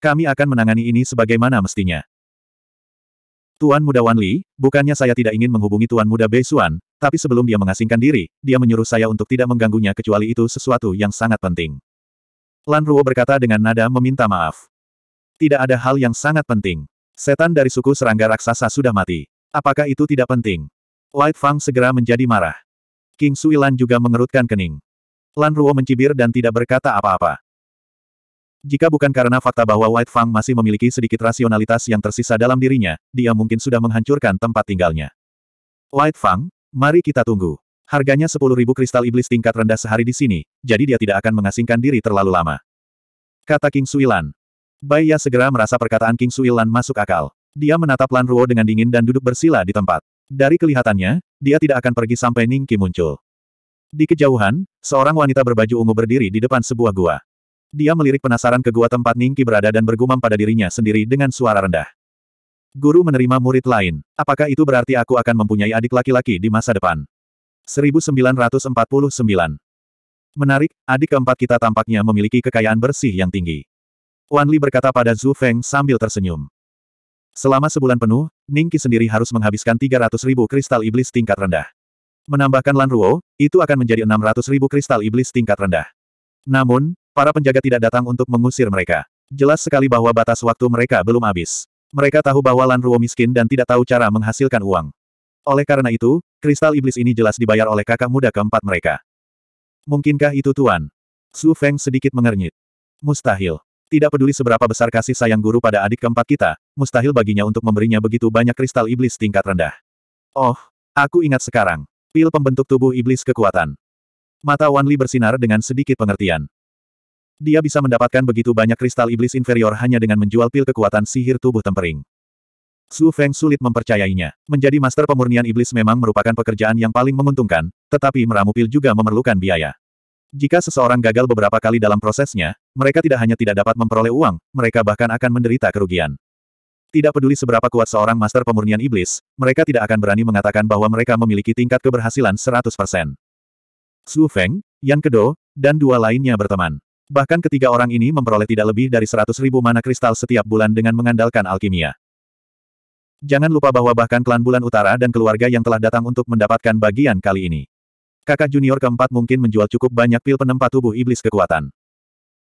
Kami akan menangani ini sebagaimana mestinya. Tuan Muda Wan Li, bukannya saya tidak ingin menghubungi Tuan Muda Bei Xuan, tapi sebelum dia mengasingkan diri, dia menyuruh saya untuk tidak mengganggunya kecuali itu sesuatu yang sangat penting. Lan Ruo berkata dengan nada meminta maaf. Tidak ada hal yang sangat penting. Setan dari suku serangga raksasa sudah mati. Apakah itu tidak penting? White Fang segera menjadi marah. King Sui Lan juga mengerutkan kening. Lan Ruo mencibir dan tidak berkata apa-apa. Jika bukan karena fakta bahwa White Fang masih memiliki sedikit rasionalitas yang tersisa dalam dirinya, dia mungkin sudah menghancurkan tempat tinggalnya. White Fang, Mari kita tunggu. Harganya ribu kristal iblis tingkat rendah sehari di sini, jadi dia tidak akan mengasingkan diri terlalu lama. Kata King Suilan. Bai Ya segera merasa perkataan King Suilan masuk akal. Dia menatap Lan Ruo dengan dingin dan duduk bersila di tempat. Dari kelihatannya, dia tidak akan pergi sampai Ning Qi muncul. Di kejauhan, seorang wanita berbaju ungu berdiri di depan sebuah gua. Dia melirik penasaran ke gua tempat Ning Qi berada dan bergumam pada dirinya sendiri dengan suara rendah. Guru menerima murid lain. Apakah itu berarti aku akan mempunyai adik laki-laki di masa depan? 1949. Menarik, adik keempat kita tampaknya memiliki kekayaan bersih yang tinggi. Wan Li berkata pada Zhu Feng sambil tersenyum. Selama sebulan penuh, Ningki sendiri harus menghabiskan 300 ribu kristal iblis tingkat rendah. Menambahkan Lan Ruo, itu akan menjadi 600 ribu kristal iblis tingkat rendah. Namun, para penjaga tidak datang untuk mengusir mereka. Jelas sekali bahwa batas waktu mereka belum habis. Mereka tahu bahwa Lan Ruo miskin dan tidak tahu cara menghasilkan uang. Oleh karena itu, kristal iblis ini jelas dibayar oleh kakak muda keempat mereka. Mungkinkah itu Tuan? Su Feng sedikit mengernyit. Mustahil. Tidak peduli seberapa besar kasih sayang guru pada adik keempat kita, mustahil baginya untuk memberinya begitu banyak kristal iblis tingkat rendah. Oh, aku ingat sekarang. Pil pembentuk tubuh iblis kekuatan. Mata Wan Li bersinar dengan sedikit pengertian. Dia bisa mendapatkan begitu banyak kristal iblis inferior hanya dengan menjual pil kekuatan sihir tubuh tempering. Su Feng sulit mempercayainya. Menjadi master pemurnian iblis memang merupakan pekerjaan yang paling menguntungkan, tetapi meramu pil juga memerlukan biaya. Jika seseorang gagal beberapa kali dalam prosesnya, mereka tidak hanya tidak dapat memperoleh uang, mereka bahkan akan menderita kerugian. Tidak peduli seberapa kuat seorang master pemurnian iblis, mereka tidak akan berani mengatakan bahwa mereka memiliki tingkat keberhasilan 100%. Su Feng, Yan Kedo, dan dua lainnya berteman. Bahkan ketiga orang ini memperoleh tidak lebih dari seratus ribu mana kristal setiap bulan dengan mengandalkan alkimia. Jangan lupa bahwa bahkan klan bulan utara dan keluarga yang telah datang untuk mendapatkan bagian kali ini. Kakak junior keempat mungkin menjual cukup banyak pil penempat tubuh iblis kekuatan.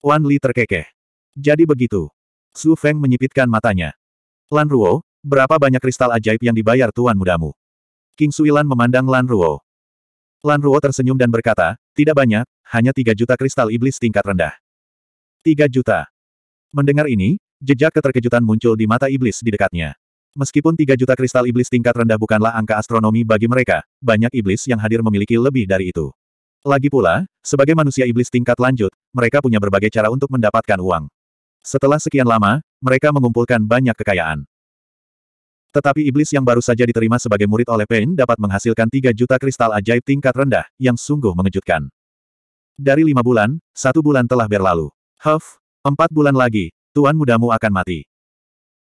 Wan Li terkekeh. Jadi begitu. Su Feng menyipitkan matanya. Lan Ruo, berapa banyak kristal ajaib yang dibayar tuan mudamu? King Sui Lan memandang Lan Ruo. Lan Ruo tersenyum dan berkata, tidak banyak, hanya tiga juta kristal iblis tingkat rendah. Tiga juta. Mendengar ini, jejak keterkejutan muncul di mata iblis di dekatnya. Meskipun tiga juta kristal iblis tingkat rendah bukanlah angka astronomi bagi mereka, banyak iblis yang hadir memiliki lebih dari itu. Lagi pula, sebagai manusia iblis tingkat lanjut, mereka punya berbagai cara untuk mendapatkan uang. Setelah sekian lama, mereka mengumpulkan banyak kekayaan. Tetapi iblis yang baru saja diterima sebagai murid oleh Pain dapat menghasilkan 3 juta kristal ajaib tingkat rendah, yang sungguh mengejutkan. Dari lima bulan, satu bulan telah berlalu. Huff, empat bulan lagi, tuan mudamu akan mati.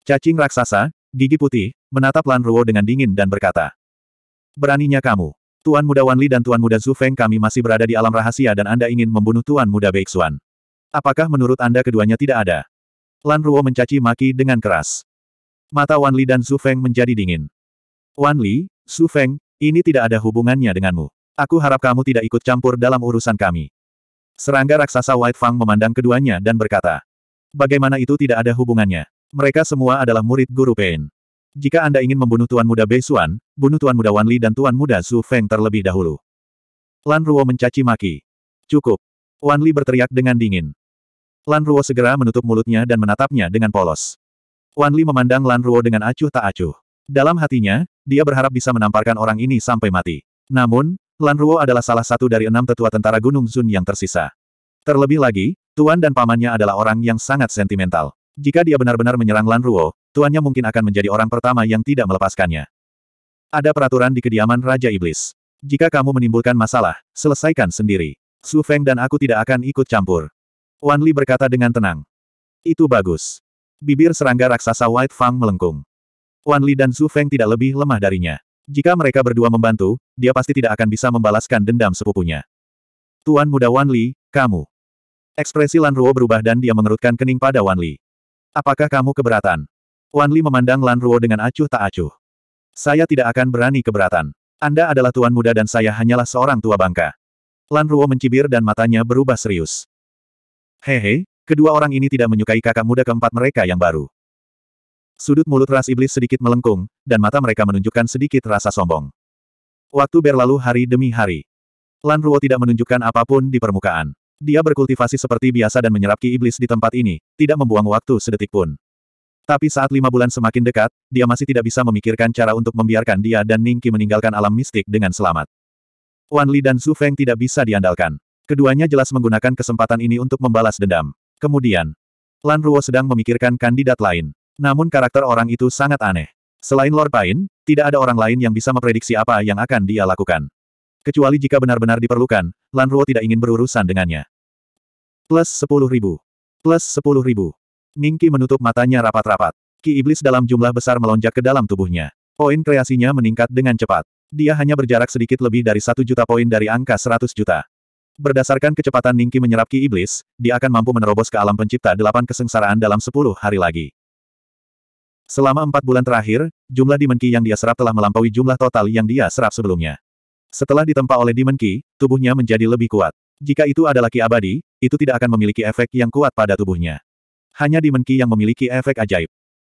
Cacing raksasa, gigi putih, menatap Lan Ruo dengan dingin dan berkata. Beraninya kamu. Tuan muda Wanli dan Tuan muda Zufeng kami masih berada di alam rahasia dan Anda ingin membunuh Tuan muda Beixuan. Apakah menurut Anda keduanya tidak ada? Lan Ruo mencaci maki dengan keras. Mata Wanli dan Zufeng menjadi dingin. Wanli, Zufeng, ini tidak ada hubungannya denganmu. Aku harap kamu tidak ikut campur dalam urusan kami. Serangga raksasa White Fang memandang keduanya dan berkata, Bagaimana itu tidak ada hubungannya? Mereka semua adalah murid Guru Pain. Jika Anda ingin membunuh Tuan Muda Bei Xuan, bunuh Tuan Muda Wan Li dan Tuan Muda Zhu Feng terlebih dahulu. Lan Ruo mencaci maki. Cukup. Wan Li berteriak dengan dingin. Lan Ruo segera menutup mulutnya dan menatapnya dengan polos. Wan Li memandang Lan Ruo dengan acuh tak acuh. Dalam hatinya, dia berharap bisa menamparkan orang ini sampai mati. Namun, Lan Ruo adalah salah satu dari enam tetua tentara Gunung Zun yang tersisa. Terlebih lagi, Tuan dan pamannya adalah orang yang sangat sentimental. Jika dia benar-benar menyerang Lan Ruo, tuannya mungkin akan menjadi orang pertama yang tidak melepaskannya. Ada peraturan di kediaman Raja Iblis. Jika kamu menimbulkan masalah, selesaikan sendiri. Su Feng dan aku tidak akan ikut campur. Wan Li berkata dengan tenang. Itu bagus. Bibir serangga raksasa White Fang melengkung. Wan Li dan Su Feng tidak lebih lemah darinya. Jika mereka berdua membantu, dia pasti tidak akan bisa membalaskan dendam sepupunya. Tuan muda Wan Li, kamu. Ekspresi Lan Ruo berubah dan dia mengerutkan kening pada Wan Li. Apakah kamu keberatan? Wan Li memandang Lan Ruo dengan acuh tak acuh. Saya tidak akan berani keberatan. Anda adalah tuan muda dan saya hanyalah seorang tua bangka. Lan Ruo mencibir dan matanya berubah serius. Hehe, kedua orang ini tidak menyukai kakak muda keempat mereka yang baru. Sudut mulut ras iblis sedikit melengkung, dan mata mereka menunjukkan sedikit rasa sombong. Waktu berlalu hari demi hari. Lan Ruo tidak menunjukkan apapun di permukaan. Dia berkultivasi seperti biasa dan menyerap ki iblis di tempat ini, tidak membuang waktu sedetik pun. Tapi saat lima bulan semakin dekat, dia masih tidak bisa memikirkan cara untuk membiarkan dia dan Ning Qi meninggalkan alam mistik dengan selamat. Wan Li dan Zhu Feng tidak bisa diandalkan. Keduanya jelas menggunakan kesempatan ini untuk membalas dendam. Kemudian, Lan Ruo sedang memikirkan kandidat lain. Namun karakter orang itu sangat aneh. Selain Lord Pain, tidak ada orang lain yang bisa memprediksi apa yang akan dia lakukan. Kecuali jika benar-benar diperlukan, Lan Ruo tidak ingin berurusan dengannya. Plus sepuluh ribu. Plus sepuluh ribu. Ningki menutup matanya rapat-rapat. Ki iblis dalam jumlah besar melonjak ke dalam tubuhnya. Poin kreasinya meningkat dengan cepat. Dia hanya berjarak sedikit lebih dari satu juta poin dari angka seratus juta. Berdasarkan kecepatan Ningki menyerap ki iblis, dia akan mampu menerobos ke alam pencipta delapan kesengsaraan dalam sepuluh hari lagi. Selama empat bulan terakhir, jumlah Demon Ki yang dia serap telah melampaui jumlah total yang dia serap sebelumnya. Setelah ditempa oleh Demon Ki, tubuhnya menjadi lebih kuat. Jika itu adalah Ki abadi, itu tidak akan memiliki efek yang kuat pada tubuhnya. Hanya Demon Ki yang memiliki efek ajaib.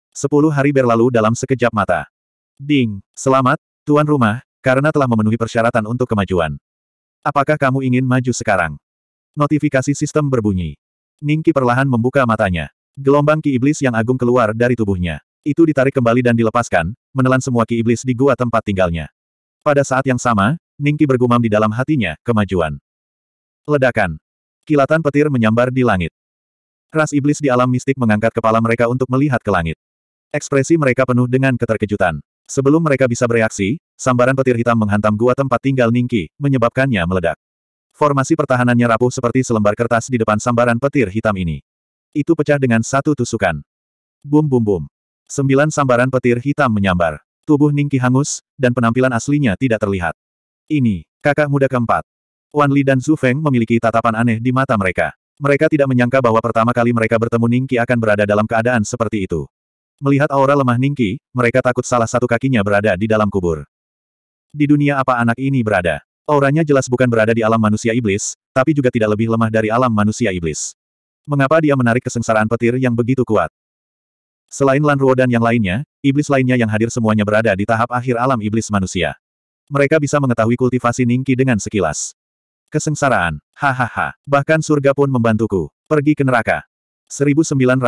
Sepuluh hari berlalu dalam sekejap mata. Ding, selamat, Tuan Rumah, karena telah memenuhi persyaratan untuk kemajuan. Apakah kamu ingin maju sekarang? Notifikasi sistem berbunyi. Ningki perlahan membuka matanya. Gelombang ki iblis yang agung keluar dari tubuhnya. Itu ditarik kembali dan dilepaskan, menelan semua ki iblis di gua tempat tinggalnya. Pada saat yang sama, Ningki bergumam di dalam hatinya, kemajuan. Ledakan. Kilatan petir menyambar di langit. Ras iblis di alam mistik mengangkat kepala mereka untuk melihat ke langit. Ekspresi mereka penuh dengan keterkejutan. Sebelum mereka bisa bereaksi, sambaran petir hitam menghantam gua tempat tinggal Ningki, menyebabkannya meledak. Formasi pertahanannya rapuh seperti selembar kertas di depan sambaran petir hitam ini. Itu pecah dengan satu tusukan. Bum bum bum. Sembilan sambaran petir hitam menyambar. Tubuh Ningki hangus, dan penampilan aslinya tidak terlihat. Ini, kakak muda keempat. Wan Li dan Zhu Feng memiliki tatapan aneh di mata mereka. Mereka tidak menyangka bahwa pertama kali mereka bertemu Ningki akan berada dalam keadaan seperti itu. Melihat aura lemah Ningki, mereka takut salah satu kakinya berada di dalam kubur. Di dunia apa anak ini berada? Auranya jelas bukan berada di alam manusia iblis, tapi juga tidak lebih lemah dari alam manusia iblis. Mengapa dia menarik kesengsaraan petir yang begitu kuat? Selain Ruo dan yang lainnya, iblis lainnya yang hadir semuanya berada di tahap akhir alam iblis manusia. Mereka bisa mengetahui kultivasi Ningki dengan sekilas. Kesengsaraan. Hahaha. Bahkan surga pun membantuku. Pergi ke neraka. 1950.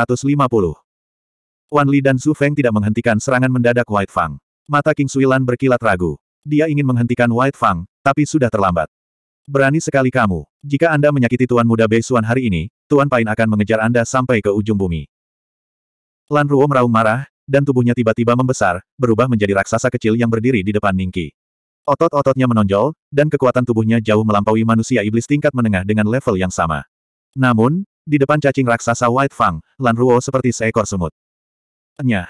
Wan Li dan Zhu Feng tidak menghentikan serangan mendadak White Fang. Mata King Sui Lan berkilat ragu. Dia ingin menghentikan White Fang, tapi sudah terlambat. Berani sekali kamu. Jika Anda menyakiti Tuan Muda Bei Suan hari ini, Tuan Pain akan mengejar Anda sampai ke ujung bumi. Lan Ruo meraung marah, dan tubuhnya tiba-tiba membesar, berubah menjadi raksasa kecil yang berdiri di depan Ningki. Otot-ototnya menonjol, dan kekuatan tubuhnya jauh melampaui manusia iblis tingkat menengah dengan level yang sama. Namun, di depan cacing raksasa White Fang, Lan Ruo seperti seekor semut. Nyah.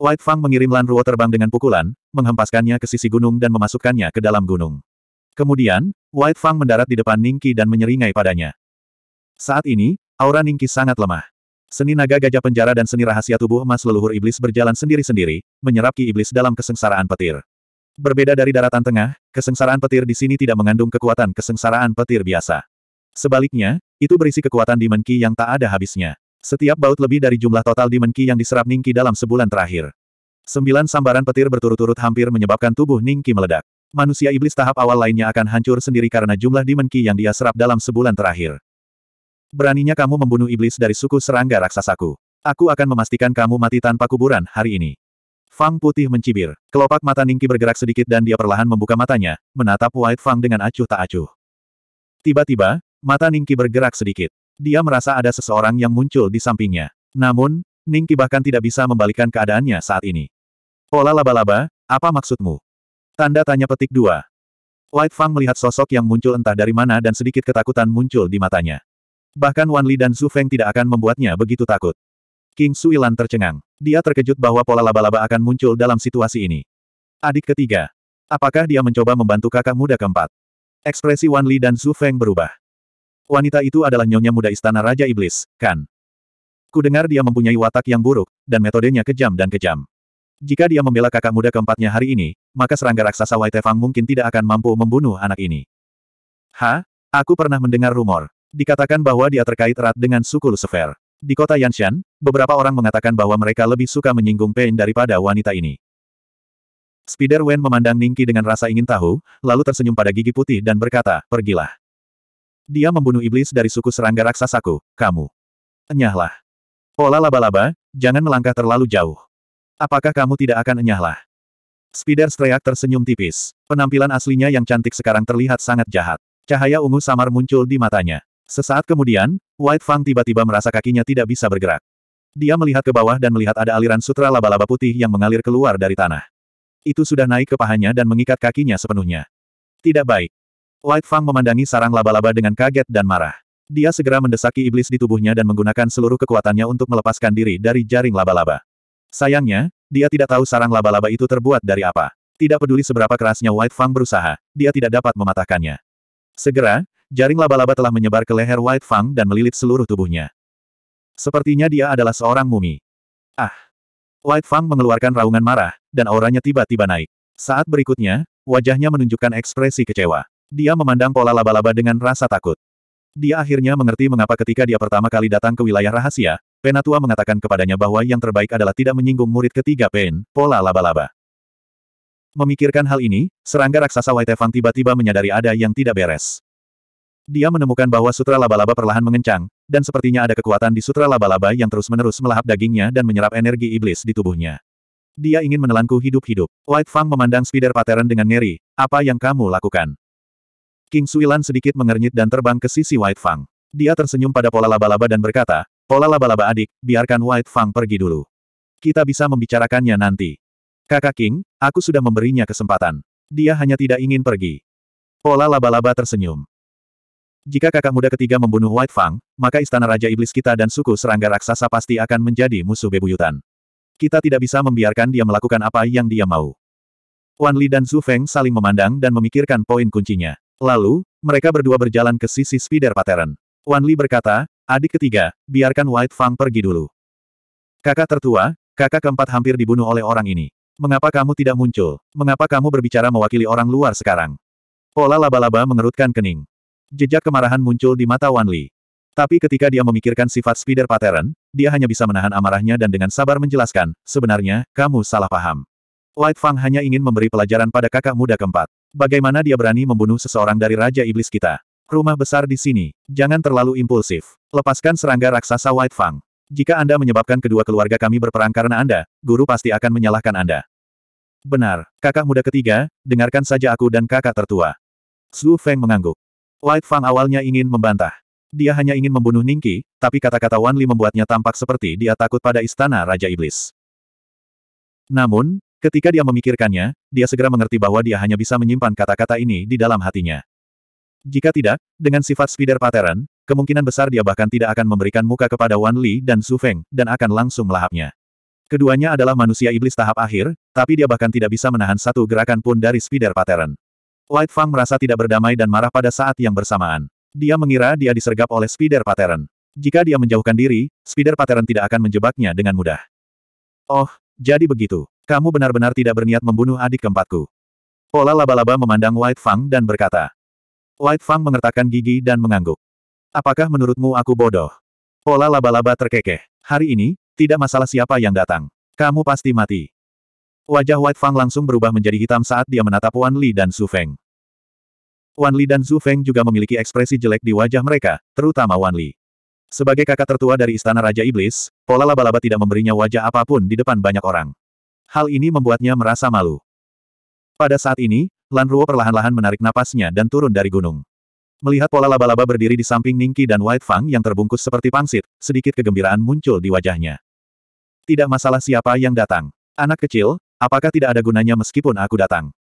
White Fang mengirim Lan Ruo terbang dengan pukulan, menghempaskannya ke sisi gunung dan memasukkannya ke dalam gunung. Kemudian, White Fang mendarat di depan Ningki dan menyeringai padanya. Saat ini, aura Ningki sangat lemah. Seni naga gajah penjara dan seni rahasia tubuh emas leluhur iblis berjalan sendiri-sendiri, menyerap ki iblis dalam kesengsaraan petir. Berbeda dari daratan tengah, kesengsaraan petir di sini tidak mengandung kekuatan kesengsaraan petir biasa. Sebaliknya, itu berisi kekuatan demon ki yang tak ada habisnya. Setiap baut lebih dari jumlah total demon ki yang diserap Ningki dalam sebulan terakhir. Sembilan sambaran petir berturut-turut hampir menyebabkan tubuh Ningki meledak. Manusia iblis tahap awal lainnya akan hancur sendiri karena jumlah demon ki yang dia serap dalam sebulan terakhir. Beraninya kamu membunuh iblis dari suku serangga raksasaku. Aku akan memastikan kamu mati tanpa kuburan hari ini. Fang putih mencibir. Kelopak mata Ningki bergerak sedikit dan dia perlahan membuka matanya, menatap White Fang dengan acuh tak acuh. Tiba-tiba, mata Ningki bergerak sedikit. Dia merasa ada seseorang yang muncul di sampingnya. Namun, Ningki bahkan tidak bisa membalikkan keadaannya saat ini. Pola laba-laba, apa maksudmu? Tanda tanya petik dua. White Fang melihat sosok yang muncul entah dari mana dan sedikit ketakutan muncul di matanya. Bahkan Wan Li dan Zhu Feng tidak akan membuatnya begitu takut. King Sui Lan tercengang. Dia terkejut bahwa pola laba-laba akan muncul dalam situasi ini. Adik ketiga. Apakah dia mencoba membantu kakak muda keempat? Ekspresi Wan Li dan Zhu Feng berubah. Wanita itu adalah nyonya muda istana Raja Iblis, kan? Kudengar dia mempunyai watak yang buruk, dan metodenya kejam dan kejam. Jika dia membela kakak muda keempatnya hari ini, maka serangga raksasa Wai Tefang mungkin tidak akan mampu membunuh anak ini. Ha? Aku pernah mendengar rumor dikatakan bahwa dia terkait erat dengan suku Lucifer. Di kota Yanshan, beberapa orang mengatakan bahwa mereka lebih suka menyinggung Pain daripada wanita ini. Spider Wen memandang Ningki dengan rasa ingin tahu, lalu tersenyum pada gigi putih dan berkata, pergilah. Dia membunuh iblis dari suku serangga raksasaku, kamu. Enyahlah. Pola laba-laba, jangan melangkah terlalu jauh. Apakah kamu tidak akan enyahlah? Spider Streak tersenyum tipis. Penampilan aslinya yang cantik sekarang terlihat sangat jahat. Cahaya ungu samar muncul di matanya. Sesaat kemudian, White Fang tiba-tiba merasa kakinya tidak bisa bergerak. Dia melihat ke bawah dan melihat ada aliran sutra laba-laba putih yang mengalir keluar dari tanah. Itu sudah naik ke pahanya dan mengikat kakinya sepenuhnya. Tidak baik. White Fang memandangi sarang laba-laba dengan kaget dan marah. Dia segera mendesaki iblis di tubuhnya dan menggunakan seluruh kekuatannya untuk melepaskan diri dari jaring laba-laba. Sayangnya, dia tidak tahu sarang laba-laba itu terbuat dari apa. Tidak peduli seberapa kerasnya White Fang berusaha, dia tidak dapat mematahkannya. Segera, Jaring laba-laba telah menyebar ke leher White Fang dan melilit seluruh tubuhnya. Sepertinya dia adalah seorang mumi. Ah! White Fang mengeluarkan raungan marah, dan auranya tiba-tiba naik. Saat berikutnya, wajahnya menunjukkan ekspresi kecewa. Dia memandang pola laba-laba dengan rasa takut. Dia akhirnya mengerti mengapa ketika dia pertama kali datang ke wilayah rahasia, Penatua mengatakan kepadanya bahwa yang terbaik adalah tidak menyinggung murid ketiga Pen, pola laba-laba. Memikirkan hal ini, serangga raksasa White Fang tiba-tiba menyadari ada yang tidak beres. Dia menemukan bahwa sutra laba-laba perlahan mengencang, dan sepertinya ada kekuatan di sutra laba-laba yang terus-menerus melahap dagingnya dan menyerap energi iblis di tubuhnya. Dia ingin menelanku hidup-hidup. White Fang memandang Spider Pattern dengan ngeri. Apa yang kamu lakukan? King Suilan sedikit mengernyit dan terbang ke sisi White Fang. Dia tersenyum pada pola laba-laba dan berkata, Pola laba-laba adik, biarkan White Fang pergi dulu. Kita bisa membicarakannya nanti. Kakak King, aku sudah memberinya kesempatan. Dia hanya tidak ingin pergi. Pola laba-laba tersenyum. Jika kakak muda ketiga membunuh White Fang, maka istana Raja Iblis kita dan suku serangga raksasa pasti akan menjadi musuh bebuyutan. Kita tidak bisa membiarkan dia melakukan apa yang dia mau. Wan Li dan Zhu Feng saling memandang dan memikirkan poin kuncinya. Lalu, mereka berdua berjalan ke sisi spider pattern. Wan Li berkata, adik ketiga, biarkan White Fang pergi dulu. Kakak tertua, kakak keempat hampir dibunuh oleh orang ini. Mengapa kamu tidak muncul? Mengapa kamu berbicara mewakili orang luar sekarang? Pola laba-laba mengerutkan kening. Jejak kemarahan muncul di mata Wan Li. Tapi ketika dia memikirkan sifat spider pattern, dia hanya bisa menahan amarahnya dan dengan sabar menjelaskan, sebenarnya, kamu salah paham. White Fang hanya ingin memberi pelajaran pada kakak muda keempat. Bagaimana dia berani membunuh seseorang dari Raja Iblis kita? Rumah besar di sini, jangan terlalu impulsif. Lepaskan serangga raksasa White Fang. Jika Anda menyebabkan kedua keluarga kami berperang karena Anda, guru pasti akan menyalahkan Anda. Benar, kakak muda ketiga, dengarkan saja aku dan kakak tertua. Su Feng mengangguk. Light Fang awalnya ingin membantah. Dia hanya ingin membunuh Ningki, tapi kata-kata Wan Li membuatnya tampak seperti dia takut pada istana Raja Iblis. Namun, ketika dia memikirkannya, dia segera mengerti bahwa dia hanya bisa menyimpan kata-kata ini di dalam hatinya. Jika tidak, dengan sifat spider pattern, kemungkinan besar dia bahkan tidak akan memberikan muka kepada Wan Li dan Su Feng, dan akan langsung melahapnya. Keduanya adalah manusia iblis tahap akhir, tapi dia bahkan tidak bisa menahan satu gerakan pun dari spider pattern. White Fang merasa tidak berdamai dan marah pada saat yang bersamaan. Dia mengira dia disergap oleh spider pattern. Jika dia menjauhkan diri, spider pattern tidak akan menjebaknya dengan mudah. Oh, jadi begitu. Kamu benar-benar tidak berniat membunuh adik keempatku. Pola laba-laba memandang White Fang dan berkata. White Fang mengertakkan gigi dan mengangguk. Apakah menurutmu aku bodoh? Pola laba-laba terkekeh. Hari ini, tidak masalah siapa yang datang. Kamu pasti mati. Wajah White Fang langsung berubah menjadi hitam saat dia menatap Wan Li dan Su Feng. Wan Li dan Zhu Feng juga memiliki ekspresi jelek di wajah mereka, terutama Wan Li. Sebagai kakak tertua dari Istana Raja Iblis, pola laba-laba tidak memberinya wajah apapun di depan banyak orang. Hal ini membuatnya merasa malu. Pada saat ini, Lan Ruo perlahan-lahan menarik napasnya dan turun dari gunung. Melihat pola laba-laba berdiri di samping Ningki dan White Fang yang terbungkus seperti pangsit, sedikit kegembiraan muncul di wajahnya. Tidak masalah siapa yang datang. Anak kecil, apakah tidak ada gunanya meskipun aku datang?